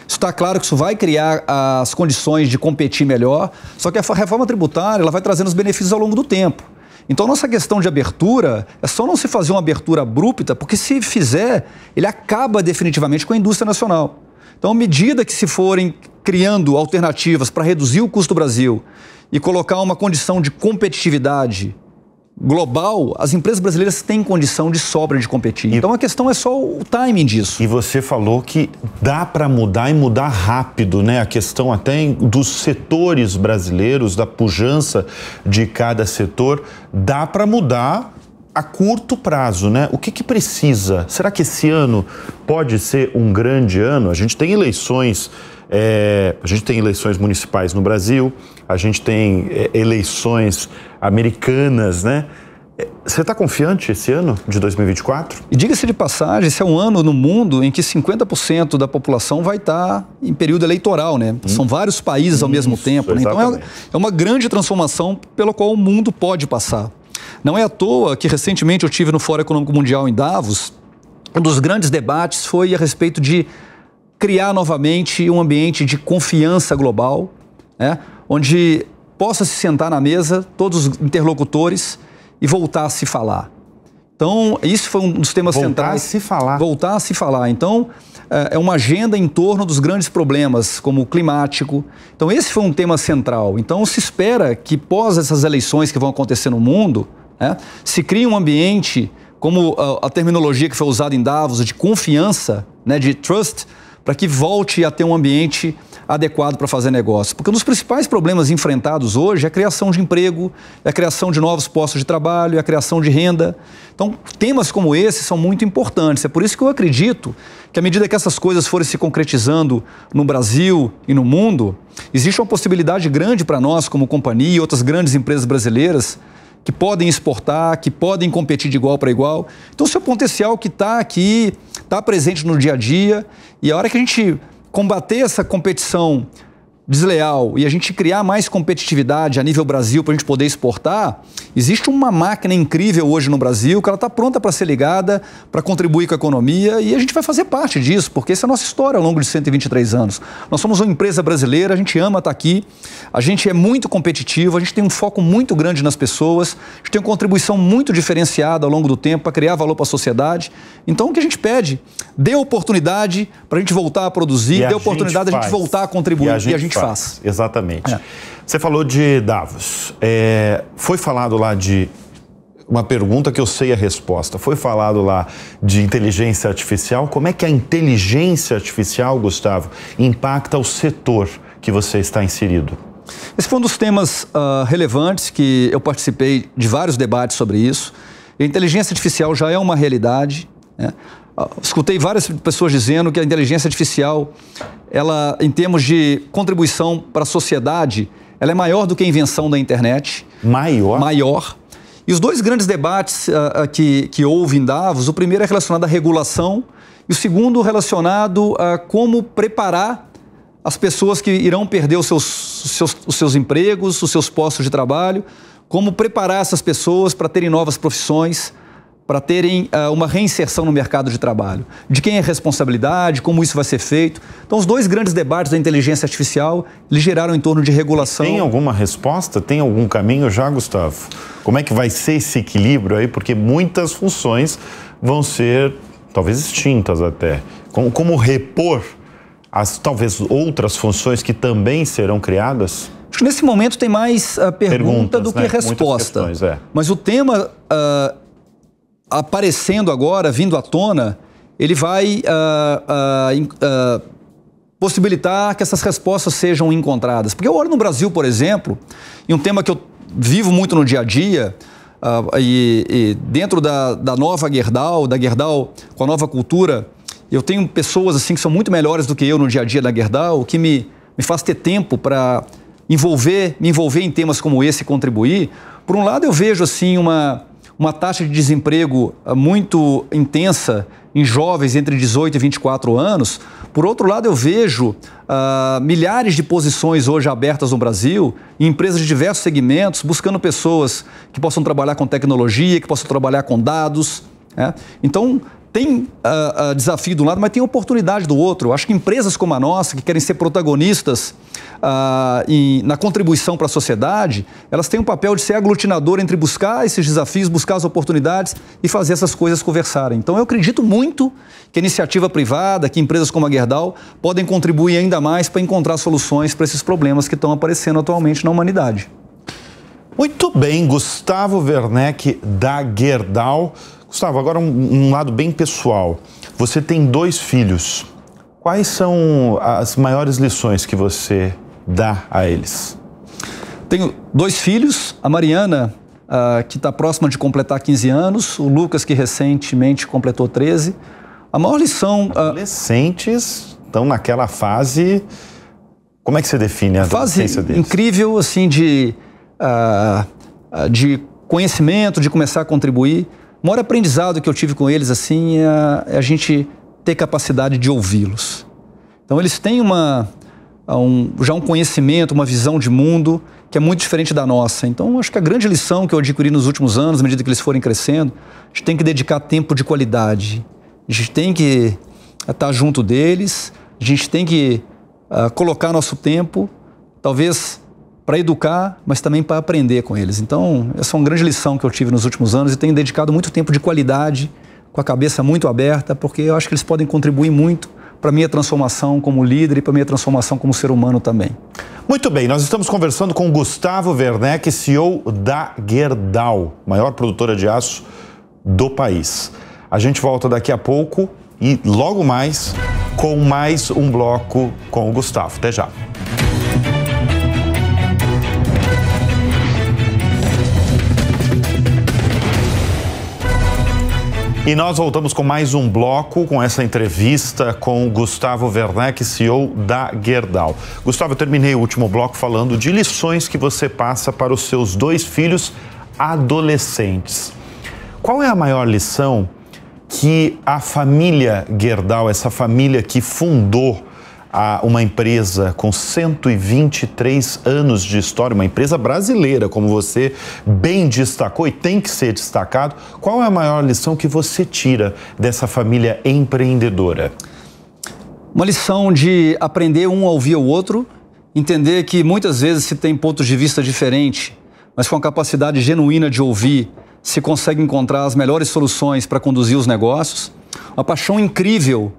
Está né? claro que isso vai criar as condições de competir melhor, só que a reforma tributária ela vai trazendo os benefícios ao longo do tempo. Então, nossa questão de abertura é só não se fazer uma abertura abrupta, porque se fizer, ele acaba definitivamente com a indústria nacional. Então, à medida que se forem criando alternativas para reduzir o custo do Brasil e colocar uma condição de competitividade global, as empresas brasileiras têm condição de sobra de competir. E... Então a questão é só o timing disso. E você falou que dá para mudar e mudar rápido, né? A questão até dos setores brasileiros, da pujança de cada setor, dá para mudar a curto prazo, né? O que, que precisa? Será que esse ano pode ser um grande ano? A gente tem eleições, é, a gente tem eleições municipais no Brasil, a gente tem é, eleições americanas, né? Eh, você está confiante esse ano de 2024? E diga-se de passagem, esse é um ano no mundo em que 50% da população vai estar tá em período eleitoral, né? Hum. São vários países ao Isso, mesmo tempo. Né? Então é, é uma grande transformação pela qual o mundo pode passar. Não é à toa que recentemente eu tive no Fórum Econômico Mundial em Davos, um dos grandes debates foi a respeito de criar novamente um ambiente de confiança global, né? onde possa se sentar na mesa todos os interlocutores e voltar a se falar. Então, isso foi um dos temas voltar centrais. Voltar a se falar. Voltar a se falar. Então, é, é uma agenda em torno dos grandes problemas, como o climático. Então, esse foi um tema central. Então, se espera que, pós essas eleições que vão acontecer no mundo, né? Se cria um ambiente, como a, ah, a, terminologia que foi usada em Davos, de confiança, né, de trust, para que volte a ter um ambiente adequado para fazer negócio. Porque um dos principais problemas enfrentados hoje é a criação de emprego, é a criação de novos postos de trabalho, é a criação de renda. Então, temas como esse são muito importantes. É por isso que eu acredito que, à medida que essas coisas forem se concretizando no Brasil e no mundo, existe uma possibilidade grande para nós, como companhia e outras grandes empresas brasileiras, que podem exportar, que podem competir de igual para igual. Então, seu potencial que está aqui, está presente no dia a dia, e a hora que a gente combater essa competição desleal e a gente criar mais competitividade a nível Brasil para a gente poder exportar, existe uma máquina incrível hoje no Brasil que ela está pronta para ser ligada, para contribuir com a economia e a gente vai fazer parte disso, porque essa é a nossa história ao longo de 123 anos. Nós somos uma empresa brasileira, a gente ama estar tá aqui, a gente é muito competitivo, a gente tem um foco muito grande nas pessoas, a gente tem uma contribuição muito diferenciada ao longo do tempo para criar valor para a sociedade. Então o que a gente pede? Dê oportunidade para a gente voltar a produzir, e dê a oportunidade a gente voltar a contribuir. E a gente, e a gente gente faz. Exatamente. É. Você falou de Davos. É, foi falado lá de uma pergunta que eu sei a resposta. Foi falado lá de inteligência artificial. Como é que a inteligência artificial, Gustavo, impacta o setor que você está inserido? Esse foi um dos temas uh, relevantes que eu participei de vários debates sobre isso. A inteligência artificial já é uma realidade. Né? escutei várias pessoas dizendo que a inteligência artificial, ela, em termos de contribuição para a sociedade, ela é maior do que a invenção da internet. Maior? Maior. E os dois grandes debates uh, que, que houve em Davos, o primeiro é relacionado à regulação e o segundo relacionado a como preparar as pessoas que irão perder os seus, seus, os seus empregos, os seus postos de trabalho, como preparar essas pessoas para terem novas profissões, para terem uh, uma reinserção no mercado de trabalho. De quem é a responsabilidade, como isso vai ser feito. Então, os dois grandes debates da inteligência artificial eles geraram em torno de regulação. Tem alguma resposta? Tem algum caminho já, Gustavo? Como é que vai ser esse equilíbrio aí? Porque muitas funções vão ser talvez extintas até. Como, como repor as talvez outras funções que também serão criadas? Acho que nesse momento tem mais uh, pergunta Perguntas, do que né? resposta. Questões, é. Mas o tema uh, aparecendo agora, vindo à tona, ele vai uh, uh, uh, possibilitar que essas respostas sejam encontradas. Porque eu olho no Brasil, por exemplo, e um tema que eu vivo muito no dia a dia, ah, e, e, dentro da, da nova Gerdau, da Gerdau com a nova cultura, eu tenho pessoas assim que são muito melhores do que eu no dia a dia da Gerdau, que me, me faz ter tempo para envolver, me envolver em temas como esse e contribuir. Por um lado, eu vejo assim uma uma taxa de desemprego eh, muito intensa em jovens entre 18 e 24 anos. Por outro lado, eu vejo ah, milhares de posições hoje abertas no Brasil, em empresas de diversos segmentos, buscando pessoas que possam trabalhar com tecnologia, que possam trabalhar com dados. Né? Então, tem uh, uh, desafio de um lado, mas tem oportunidade do outro. Acho que empresas como a nossa, que querem ser protagonistas uh, em, na contribuição para a sociedade, elas têm um papel de ser aglutinador entre buscar esses desafios, buscar as oportunidades e fazer essas coisas conversarem. Então, eu acredito muito que a iniciativa privada, que empresas como a Gerdau podem contribuir ainda mais para encontrar soluções para esses problemas que estão aparecendo atualmente na humanidade. Muito bem, Gustavo Werneck da Gerdau Gustavo, agora um, um lado bem pessoal. Você tem dois filhos. Quais são as maiores lições que você dá a eles? Tenho dois filhos, a Mariana, uh, que está próxima de completar 15 anos, o Lucas, que recentemente completou 13. A maior lição. Adolescentes uh, estão naquela fase. Como é que você define a fase deles? incrível, assim, de, uh, de conhecimento, de começar a contribuir. O maior aprendizado que eu tive com eles assim é a, é a gente ter capacidade de ouvi-los. Então eles têm uma, um, já um conhecimento, uma visão de mundo que é muito diferente da nossa. Então, acho que a grande lição que eu adquiri nos últimos anos, à medida que eles forem crescendo, a gente tem que dedicar tempo de qualidade. A gente tem que estar eh, tá junto deles, a gente tem que uh, colocar nosso tempo. Talvez para educar, mas também para aprender com eles. Então, essa é uma grande lição que eu tive nos últimos anos e tenho dedicado muito tempo de qualidade, com a cabeça muito aberta, porque eu acho que eles podem contribuir muito para minha transformação como líder e para minha transformação como ser humano também. Muito bem, nós estamos conversando com Gustavo Werneck, CEO da Gerdau, maior produtora de aço do país. A gente volta daqui a pouco e logo mais com mais um bloco com o Gustavo. Até já. E nós voltamos com mais um bloco, com essa entrevista com Gustavo Werneck, CEO da Gerdau. Gustavo, eu terminei o último bloco falando de lições que você passa para os seus dois filhos adolescentes. Qual é a maior lição que a família Gerdau, essa família que fundou a uma empresa com 123 anos de história, uma empresa brasileira, como você bem destacou e tem que ser destacado. Qual é a maior lição que você tira dessa família empreendedora? Uma lição de aprender um a ouvir o outro, entender que muitas vezes se tem pontos de vista diferentes, mas com a capacidade genuína de ouvir, se consegue encontrar as melhores soluções para conduzir os negócios. Uma paixão incrível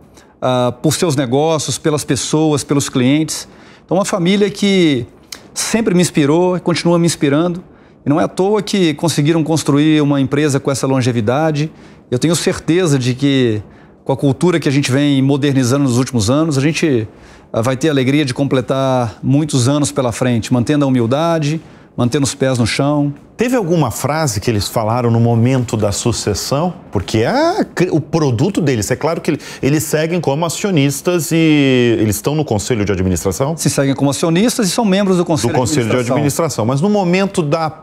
ah, por seus negócios, pelas pessoas, pelos clientes. Então, uma família que sempre me inspirou e continua me inspirando. E não é à toa que conseguiram construir uma empresa com essa longevidade. Eu tenho certeza de que, com a cultura que a gente vem modernizando nos últimos anos, a gente ah, vai ter a alegria de completar muitos anos pela frente, mantendo a humildade, mantendo os pés no chão. Teve alguma frase que eles falaram no momento da sucessão? Porque é o produto deles. É claro que eles seguem como acionistas e eles estão no conselho de administração? Se seguem como acionistas e são membros do conselho, do conselho de, administração. de administração. Mas no momento da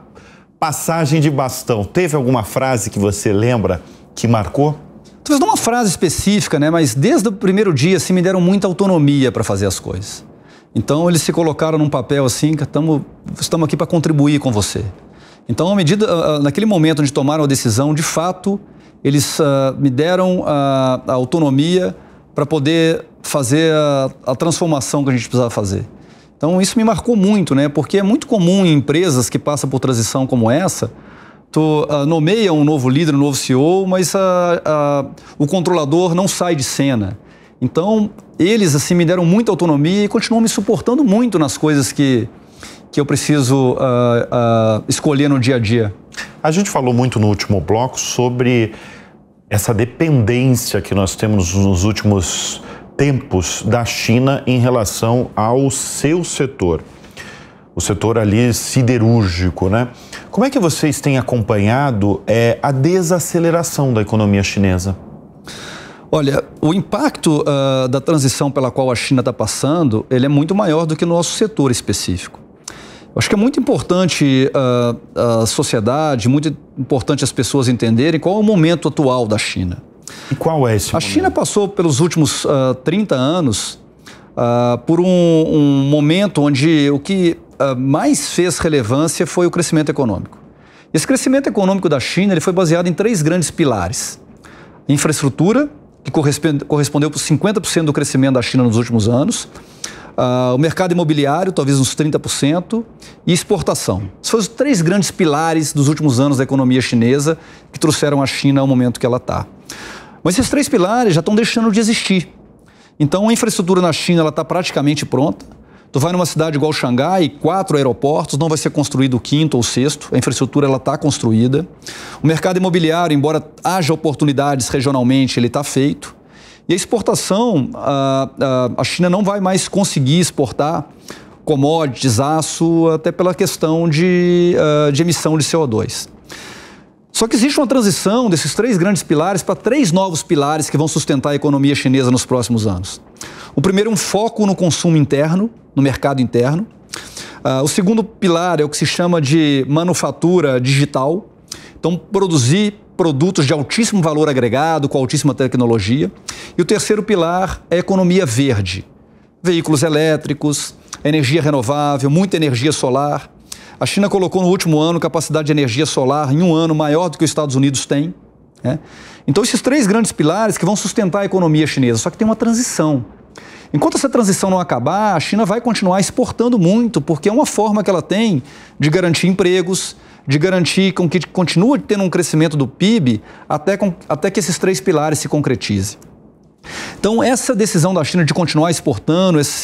passagem de bastão, teve alguma frase que você lembra que marcou? Talvez não uma frase específica, né? Mas desde o primeiro dia, assim, me deram muita autonomia para fazer as coisas. Então eles se colocaram num papel assim, estamos aqui para contribuir com você. Então, à medida, ah, ah, naquele momento onde tomaram a decisão, de fato, eles uh, me deram a, a autonomia para poder fazer a, a, transformação que a gente precisava fazer. Então, isso me marcou muito, né? Porque é muito comum em empresas que passam por transição como essa, tu uh, nomeia um novo líder, um novo CEO, mas uh, o controlador não sai de cena. Então, eles assim me deram muita autonomia e continuam me suportando muito nas coisas que, que eu preciso uh, uh, escolher no dia a dia. A gente falou muito no último bloco sobre essa dependência que nós temos nos últimos tempos da China em relação ao seu setor. O setor ali siderúrgico, né? Como é que vocês têm acompanhado é, a desaceleração da economia chinesa? Olha, o impacto uh, da transição pela qual a China está passando, ele é muito maior do que no nosso setor específico. Eu acho que é muito importante uh, a sociedade, muito importante as pessoas entenderem qual é o momento atual da China. E qual é esse? A China passou pelos últimos uh, ah, 30 anos uh, por um, um, momento onde o que uh, mais fez relevância foi o crescimento econômico. Esse crescimento econômico da China ele foi baseado em três grandes pilares: infraestrutura, que correspondeu por 50% do crescimento da China nos últimos anos. Uh, o mercado imobiliário, talvez uns 30%, e exportação. Esses foram os três grandes pilares dos últimos anos da economia chinesa que trouxeram a China ao momento que ela está. Mas esses três pilares já estão deixando de existir. Então, a infraestrutura na China está praticamente pronta. Tu vai numa cidade igual Xangai, quatro aeroportos, não vai ser construído o quinto ou sexto, a infraestrutura ela está construída. O mercado imobiliário, embora haja oportunidades regionalmente, ele está feito. E a exportação, a, a China não vai mais conseguir exportar commodities, aço, até pela questão de, ah, de emissão de CO2. Só que existe uma transição desses três grandes pilares para três novos pilares que vão sustentar a economia chinesa nos próximos anos. O primeiro é um foco no consumo interno, no mercado interno. Uh, o segundo pilar é o que se chama de manufatura digital. Então, produzir produtos de altíssimo valor agregado, com altíssima tecnologia. E o terceiro pilar é a economia verde. Veículos elétricos, energia renovável, muita energia solar. A China colocou no último ano capacidade de energia solar em um ano maior do que os Estados Unidos têm. Né? Então, esses três grandes pilares que vão sustentar a economia chinesa, só que tem uma transição. Enquanto essa transição não acabar, a China vai continuar exportando muito, porque é uma forma que ela tem de garantir empregos, de garantir com que continue tendo um crescimento do PIB até, com, até que esses três pilares se concretizem. Então, essa decisão da China de continuar exportando, essa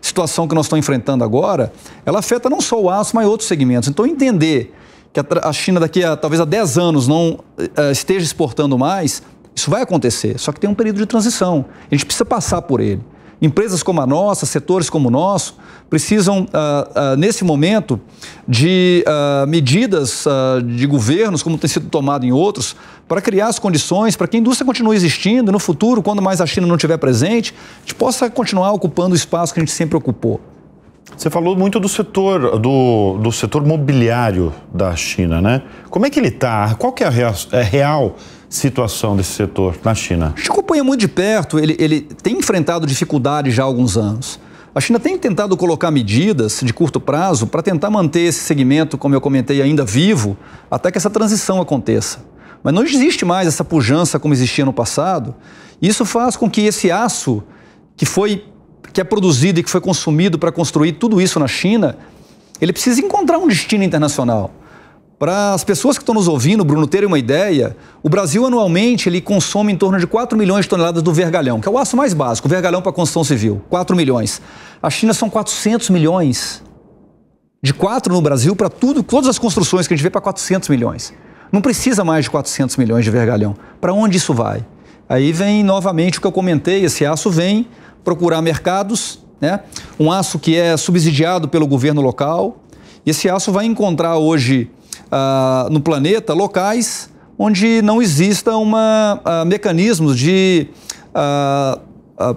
situação que nós estamos enfrentando agora, ela afeta não só o aço, mas outros segmentos. Então, entender que a China daqui a talvez a 10 anos não eh, eh, esteja exportando mais, isso vai acontecer. Só que tem um período de transição. A gente precisa passar por ele. Empresas como a nossa, setores como o nosso, precisam, ah, ah, nesse momento, de ah, medidas de governos, como tem sido tomado em outros, para criar as condições para que a indústria continue existindo e no futuro, quando mais a China não estiver presente, a gente possa continuar ocupando o espaço que a gente sempre ocupou. Você falou muito do setor do, do setor mobiliário da China, né? Como é que ele está? Qual que é a é real, a real situação desse setor na China? A gente acompanha muito de perto, ele, ele tem enfrentado dificuldades já há alguns anos. A China tem tentado colocar medidas de curto prazo para tentar manter esse segmento, como eu comentei, ainda vivo, até que essa transição aconteça. Mas não existe mais essa pujança como existia no passado. Isso faz com que esse aço que foi que é produzido e que foi consumido para construir tudo isso na China, ele precisa encontrar um destino internacional. Para as pessoas que estão nos ouvindo, Bruno, terem uma ideia, o Brasil anualmente ele consome em torno de 4 milhões de toneladas do vergalhão, que é o aço mais básico, o vergalhão para construção civil, 4 milhões. A China são 400 milhões. De 4 no Brasil para tudo, todas as construções que a gente vê para 400 milhões. Não precisa mais de 400 milhões de vergalhão. Para onde isso vai? Aí vem novamente o que eu comentei, esse aço vem procurar mercados, né? Um aço que é subsidiado pelo governo local. Esse aço vai encontrar hoje ah, no planeta locais onde não exista uma, ah, mecanismos de ah,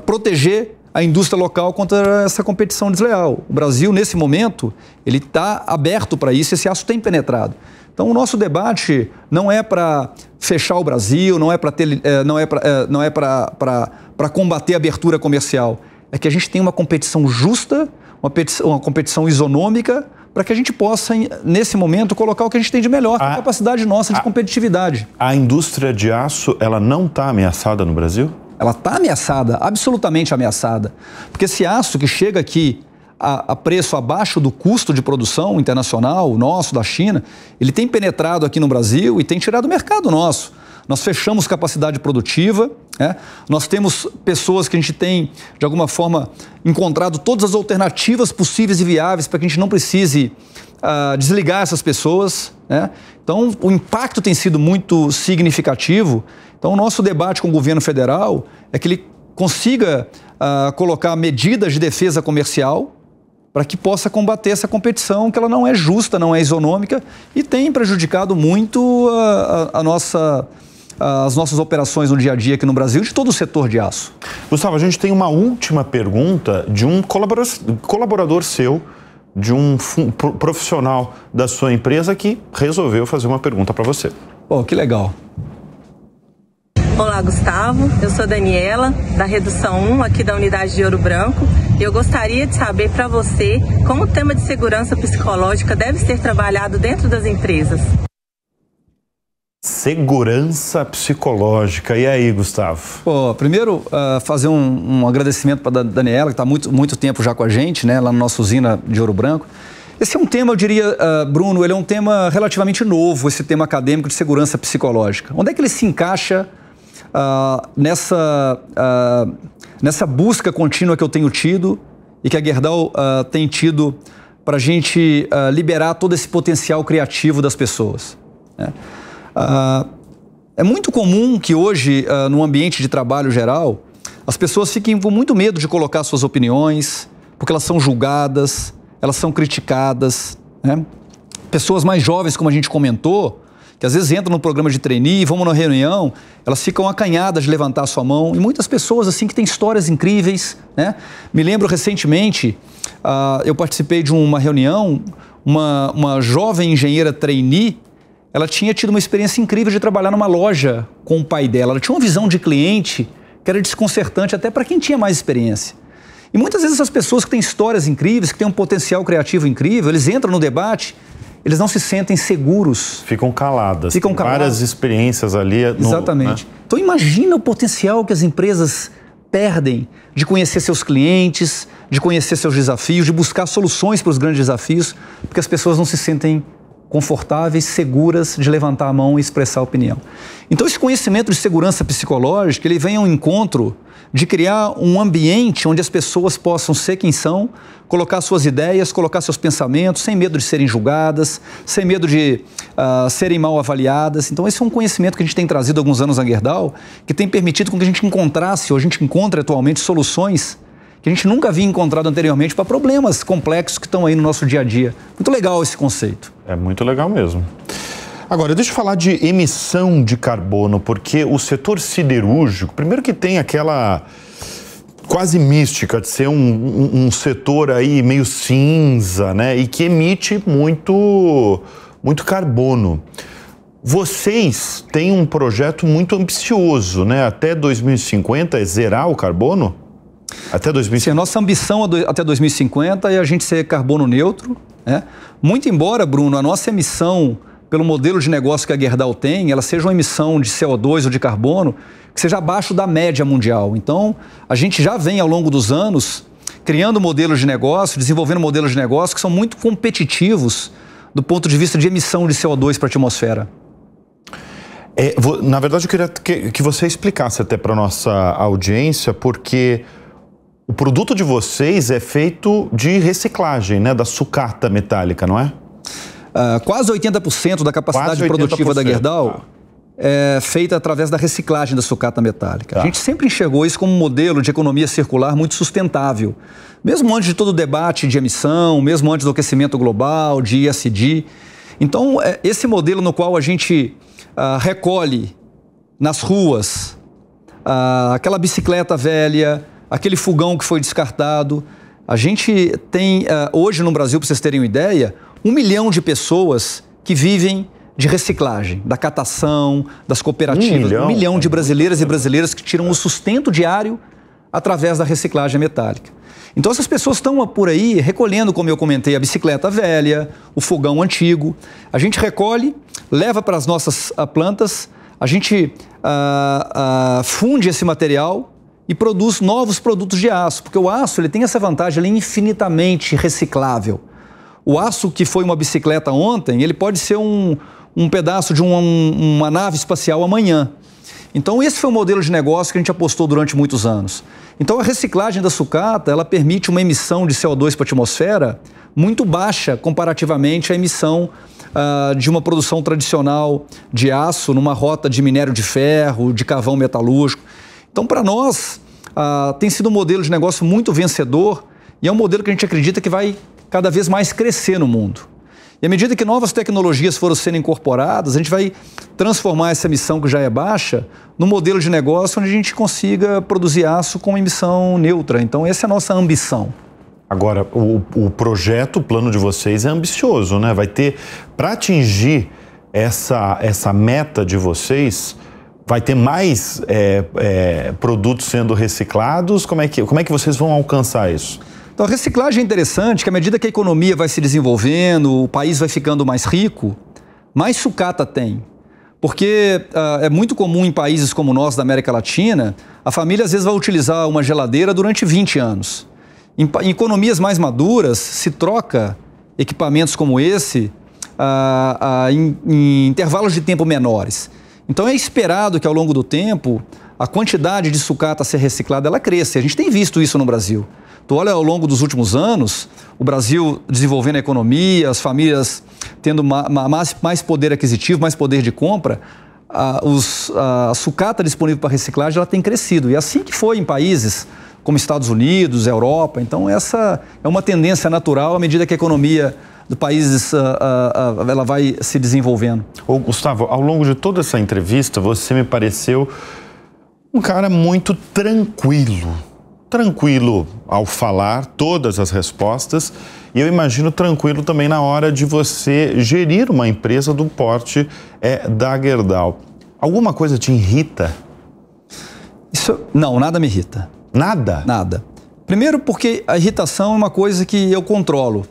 proteger a indústria local contra essa competição desleal. O Brasil, nesse momento, ele está aberto para isso, esse aço tem penetrado. Então, o nosso debate não é para fechar o Brasil, não é para eh, não é eh, não é para combater a abertura comercial. É que a gente tem uma competição justa, uma competição isonômica, para que a gente possa, nesse momento, colocar o que a gente tem de melhor, a, capacidade nossa de a, competitividade. A indústria de aço, ela não está ameaçada no Brasil? Ela está ameaçada, absolutamente ameaçada. Porque esse aço que chega aqui a, a, preço abaixo do custo de produção internacional, nosso, da China, ele tem penetrado aqui no Brasil e tem tirado o mercado nosso nós fechamos capacidade produtiva, né? nós temos pessoas que a gente tem, de alguma forma, encontrado todas as alternativas possíveis e viáveis para que a gente não precise uh, desligar essas pessoas. Né? Então, o impacto tem sido muito significativo. Então, o nosso debate com o governo federal é que ele consiga uh, colocar medidas de defesa comercial para que possa combater essa competição que ela não é justa, não é isonômica e tem prejudicado muito a, a, a nossa ah, as nossas operações no dia a dia aqui no Brasil de todo o setor de aço. Gustavo, a gente tem uma última pergunta de um colaborador seu, de um profissional da sua empresa que resolveu fazer uma pergunta para você. Pô, que legal. Olá, Gustavo. Eu sou Daniela, da Redução 1, aqui da unidade de Ouro Branco. E eu gostaria de saber para você como o tema de segurança psicológica deve ser trabalhado dentro das empresas. Segurança psicológica. E aí, Gustavo? Pô, primeiro, uh, fazer um, um agradecimento para a Daniela, que está muito, muito tempo já com a gente, né, lá na nossa usina de Ouro Branco. Esse é um tema, eu diria, uh, Bruno, ele é um tema relativamente novo, esse tema acadêmico de segurança psicológica. Onde é que ele se encaixa uh, nessa, nessa busca contínua que eu tenho tido e que a Gerdau tem tido para a gente liberar todo esse potencial criativo das pessoas? Né? Ah, é muito comum que hoje, ah, no ambiente de trabalho geral, as pessoas fiquem com muito medo de colocar suas opiniões, porque elas são julgadas, elas são criticadas. Né? Pessoas mais jovens, como a gente comentou, que às vezes entram no programa de trainee, vão numa reunião, elas ficam acanhadas de levantar a sua mão. E muitas pessoas, assim, que têm histórias incríveis, né? Me lembro recentemente, uh, eu participei de uma reunião, uma, uma jovem engenheira trainee ela tinha tido uma experiência incrível de trabalhar numa loja com o pai dela. Ela tinha uma visão de cliente que era desconcertante até para quem tinha mais experiência. E muitas vezes essas pessoas que têm histórias incríveis, que têm um potencial criativo incrível, eles entram no debate, eles não se sentem seguros. Ficam caladas. Ficam caladas. Várias experiências ali. No, né? Exatamente. Né? Então imagina o potencial que as empresas perdem de conhecer seus clientes, de conhecer seus desafios, de buscar soluções para os grandes desafios, porque as pessoas não se sentem confortáveis, seguras de levantar a mão e expressar a opinião. Então, esse conhecimento de segurança psicológica ele vem ao encontro de criar um ambiente onde as pessoas possam ser quem são, colocar suas ideias, colocar seus pensamentos, sem medo de serem julgadas, sem medo de uh, serem mal avaliadas. Então, esse é um conhecimento que a gente tem trazido há alguns anos na Gerdau, que tem permitido que a gente encontrasse, ou a gente encontre atualmente, soluções que a gente nunca havia encontrado anteriormente para problemas complexos que estão aí no nosso dia a dia. Muito legal esse conceito. É muito legal mesmo. Agora, deixa eu falar de emissão de carbono, porque o setor siderúrgico, primeiro que tem aquela quase mística de ser um, um, um setor aí meio cinza, né? E que emite muito, muito carbono. Vocês têm um projeto muito ambicioso, né? Até 2050 é zerar o carbono? Até 2050. Sim, a nossa ambição é até 2050 é a gente ser carbono neutro. Né? Muito embora, Bruno, a nossa emissão, pelo modelo de negócio que a Gerdau tem, ela seja uma emissão de CO2 ou de carbono que seja abaixo da média mundial. Então, a gente já vem ao longo dos anos criando modelos de negócio, desenvolvendo modelos de negócio que são muito competitivos do ponto de vista de emissão de CO2 para a atmosfera. É, na verdade, eu queria que, que você explicasse até para nossa audiência, porque o produto de vocês é feito de reciclagem, né? Da sucata metálica, não é? Uh, quase 80% da capacidade 80%, produtiva da Gerdau tá. é feita através da reciclagem da sucata metálica. Tá. A gente sempre enxergou isso como um modelo de economia circular muito sustentável. Mesmo antes de todo o debate de emissão, mesmo antes do aquecimento global, de ISD. Então, é, esse modelo no qual a gente uh, recolhe nas ruas uh, aquela bicicleta velha, aquele fogão que foi descartado. A gente tem, eh, hoje no Brasil, para vocês terem uma ideia, um milhão de pessoas que vivem de reciclagem, da catação, das cooperativas. Um milhão, um milhão de brasileiras e brasileiras que tiram o sustento diário através da reciclagem metálica. Então essas pessoas estão por aí recolhendo, como eu comentei, a bicicleta velha, o fogão antigo. A gente recolhe, leva para as nossas ah, plantas, a gente ah, ah, funde esse material e produz novos produtos de aço, porque o aço ele tem essa vantagem, ele é infinitamente reciclável. O aço que foi uma bicicleta ontem, ele pode ser um, um pedaço de uma, uma nave espacial amanhã. Então esse foi o um modelo de negócio que a gente apostou durante muitos anos. Então a reciclagem da sucata, ela permite uma emissão de CO2 para a atmosfera muito baixa comparativamente à emissão Uh, de uma produção tradicional de aço numa rota de minério de ferro, de carvão metalúrgico. Então, para nós, ah, tem sido um modelo de negócio muito vencedor e é um modelo que a gente acredita que vai cada vez mais crescer no mundo. E à medida que novas tecnologias foram sendo incorporadas, a gente vai transformar essa emissão que já é baixa num modelo de negócio onde a gente consiga produzir aço com emissão neutra. Então, essa é a nossa ambição. Agora, o, o projeto, o plano de vocês é ambicioso, né? Vai ter, para atingir essa, essa meta de vocês, Vai ter mais é, é, produtos sendo reciclados? Como é, que, como é que vocês vão alcançar isso? Então, a reciclagem é interessante, que à medida que a economia vai se desenvolvendo, o país vai ficando mais rico, mais sucata tem. Porque uh, é muito comum em países como nós da América Latina, a família às vezes vai utilizar uma geladeira durante 20 anos. Em, em economias mais maduras, se troca equipamentos como esse uh, uh, em, em intervalos de tempo menores. Então é esperado que ao longo do tempo a quantidade de sucata a ser reciclada ela cresça. A gente tem visto isso no Brasil. Tu olha ao longo dos últimos anos, o Brasil desenvolvendo a economia, as famílias tendo mais, mais poder aquisitivo, mais poder de compra, a, os, a, sucata disponível para reciclagem ela tem crescido. E é assim que foi em países como Estados Unidos, Europa. Então essa é uma tendência natural à medida que a economia do países, uh, uh, uh, ela vai se desenvolvendo. Ô, Gustavo, ao longo de toda essa entrevista, você me pareceu um cara muito tranquilo. Tranquilo ao falar todas as respostas e eu imagino tranquilo também na hora de você gerir uma empresa do porte é, da Gerdau. Alguma coisa te irrita? Isso, não, nada me irrita. Nada? Nada. Primeiro porque a irritação é uma coisa que eu controlo.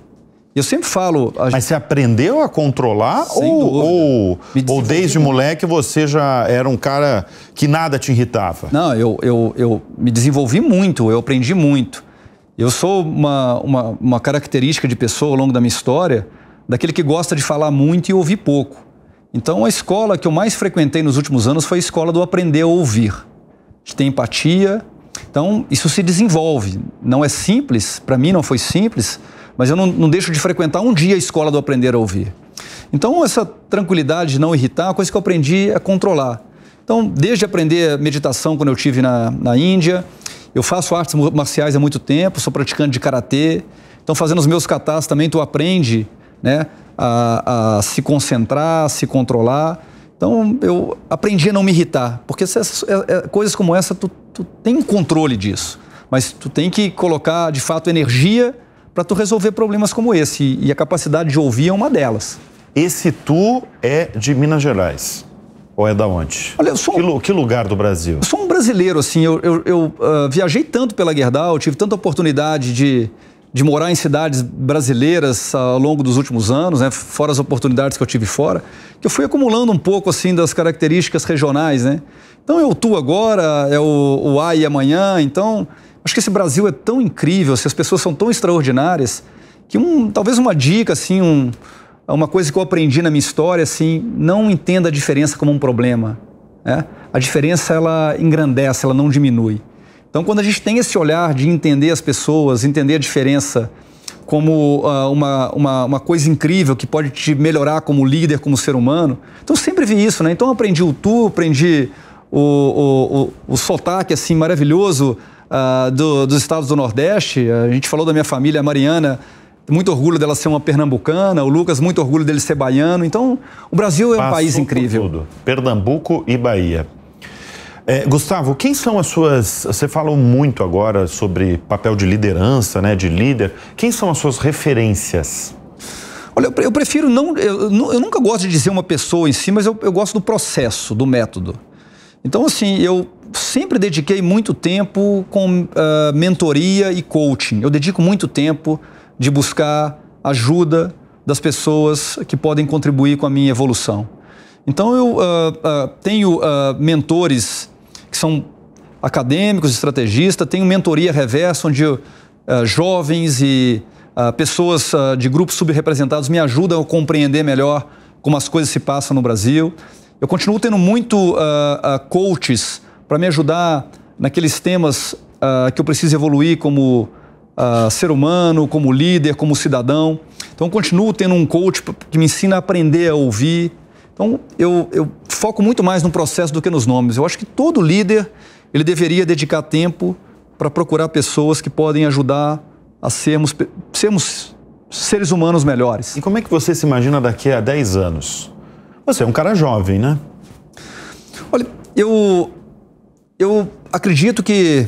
Eu sempre falo. Mas você aprendeu a controlar? Ou, ou, ou, desde moleque você já era um cara que nada te irritava? Não, eu, eu, eu me desenvolvi muito, eu aprendi muito. Eu sou uma, uma, uma característica de pessoa ao longo da minha história, daquele que gosta de falar muito e ouvir pouco. Então, a escola que eu mais frequentei nos últimos anos foi a escola do aprender a ouvir. A gente tem empatia. Então, isso se desenvolve. Não é simples, para mim não foi simples, mas eu não, não deixo de frequentar um dia a escola do aprender a ouvir. Então, essa tranquilidade de não irritar a coisa que eu aprendi a é controlar. Então, desde aprender meditação quando eu tive na, na Índia, eu faço artes marciais há muito tempo, sou praticante de karatê. Então, fazendo os meus catás também, tu aprende né, a, a se concentrar, a se controlar. Então, eu aprendi a não me irritar, porque essas, é, é, coisas como essa, tu, tu tem controle disso, mas tu tem que colocar, de fato, energia para tu resolver problemas como esse. E a capacidade de ouvir é uma delas. Esse tu é de Minas Gerais. Ou é da onde? Olha, eu sou... que, que lugar do Brasil? Eu sou um brasileiro, assim. Eu, eu, eu uh, viajei tanto pela Gerdau, tive tanta oportunidade de, de morar em cidades brasileiras ao longo dos últimos anos, né? Fora as oportunidades que eu tive fora, que eu fui acumulando um pouco, assim, das características regionais, né? Então é o tu agora, é o, o ai amanhã, então... Acho que esse Brasil é tão incrível, se as pessoas são tão extraordinárias, que um, talvez uma dica, assim, um, uma coisa que eu aprendi na minha história, assim, não entenda a diferença como um problema. Né? A diferença, ela engrandece, ela não diminui. Então, quando a gente tem esse olhar de entender as pessoas, entender a diferença como uh, uma, uma, uma, coisa incrível que pode te melhorar como líder, como ser humano. Então, sempre vi isso, né? Então, aprendi o tu, aprendi o, o, o, o sotaque, assim, maravilhoso uh, do, dos estados do Nordeste. A gente falou da minha família, a Mariana, muito orgulho dela ser uma pernambucana, o Lucas, muito orgulho dele ser baiano. Então, o Brasil é um Passo país incrível. Tudo. Pernambuco e Bahia. É, Gustavo, quem são as suas. Você falou muito agora sobre papel de liderança, né, de líder. Quem são as suas referências? Olha, eu prefiro não. Eu, eu nunca gosto de dizer uma pessoa em si, mas eu, eu gosto do processo, do método. Então, assim, eu sempre dediquei muito tempo com uh, mentoria e coaching. Eu dedico muito tempo de buscar ajuda das pessoas que podem contribuir com a minha evolução. Então eu uh, uh, tenho mentores que são acadêmicos, estrategistas, tenho mentoria reversa onde jovens e pessoas de grupos subrepresentados me ajudam a compreender melhor como as coisas se passam no Brasil. Eu continuo tendo muito coaches para me ajudar naqueles temas uh, que eu preciso evoluir como uh, ser humano, como líder, como cidadão. Então, eu continuo tendo um coach que me ensina a aprender a ouvir. Então, eu, eu foco muito mais no processo do que nos nomes. Eu acho que todo líder ele deveria dedicar tempo para procurar pessoas que podem ajudar a sermos, sermos seres humanos melhores. E como é que você se imagina daqui a 10 anos? Você é um cara jovem, né? Olha, eu eu acredito que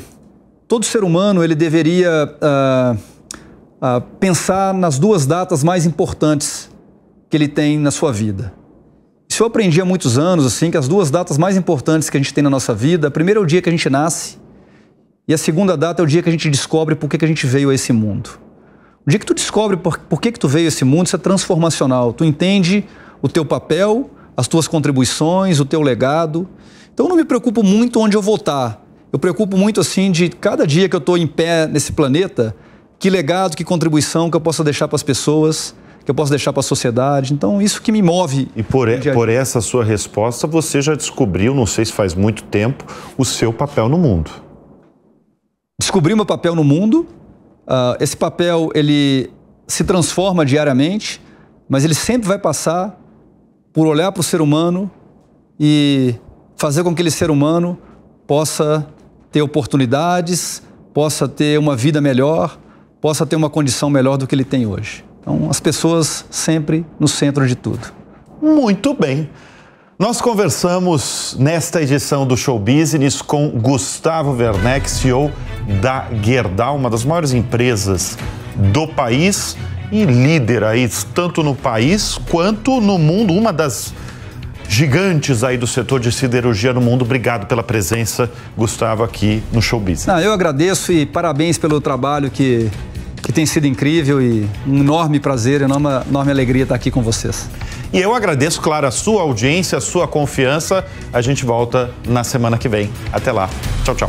todo ser humano ele deveria ah, ah, pensar nas duas datas mais importantes que ele tem na sua vida. Isso eu aprendi há muitos anos, assim, que as duas datas mais importantes que a gente tem na nossa vida, a primeira é o dia que a gente nasce e a segunda data é o dia que a gente descobre por que, que a gente veio a esse mundo. O dia que tu descobre por, por que, que tu veio a esse mundo, isso é transformacional. Tu entende o teu papel, as tuas contribuições, o teu legado. Então eu não me preocupo muito onde eu vou estar. Eu preocupo muito assim de cada dia que eu estou em pé nesse planeta, que legado, que contribuição que eu possa deixar para as pessoas, que eu posso deixar para a sociedade. Então, isso que me move. E por, por essa sua resposta, você já descobriu, não sei se faz muito tempo, o seu papel no mundo. Descobri meu papel no mundo. Uh, esse papel, ele se transforma diariamente, mas ele sempre vai passar por olhar para o ser humano e fazer com que aquele ser humano possa ter oportunidades, possa ter uma vida melhor, possa ter uma condição melhor do que ele tem hoje. Então, as pessoas sempre no centro de tudo. Muito bem. Nós conversamos nesta edição do Show Business com Gustavo Werneck, CEO da Gerdau, uma das maiores empresas do país e líder aí, tanto no país quanto no mundo, uma das gigantes aí do setor de siderurgia no mundo. Obrigado pela presença, Gustavo, aqui no Show Business. Não, eu agradeço e parabéns pelo trabalho que, que tem sido incrível e um enorme prazer, enorme, enorme alegria estar aqui com vocês. E eu agradeço, claro, a sua audiência, a sua confiança. A gente volta na semana que vem. Até lá. Tchau, tchau.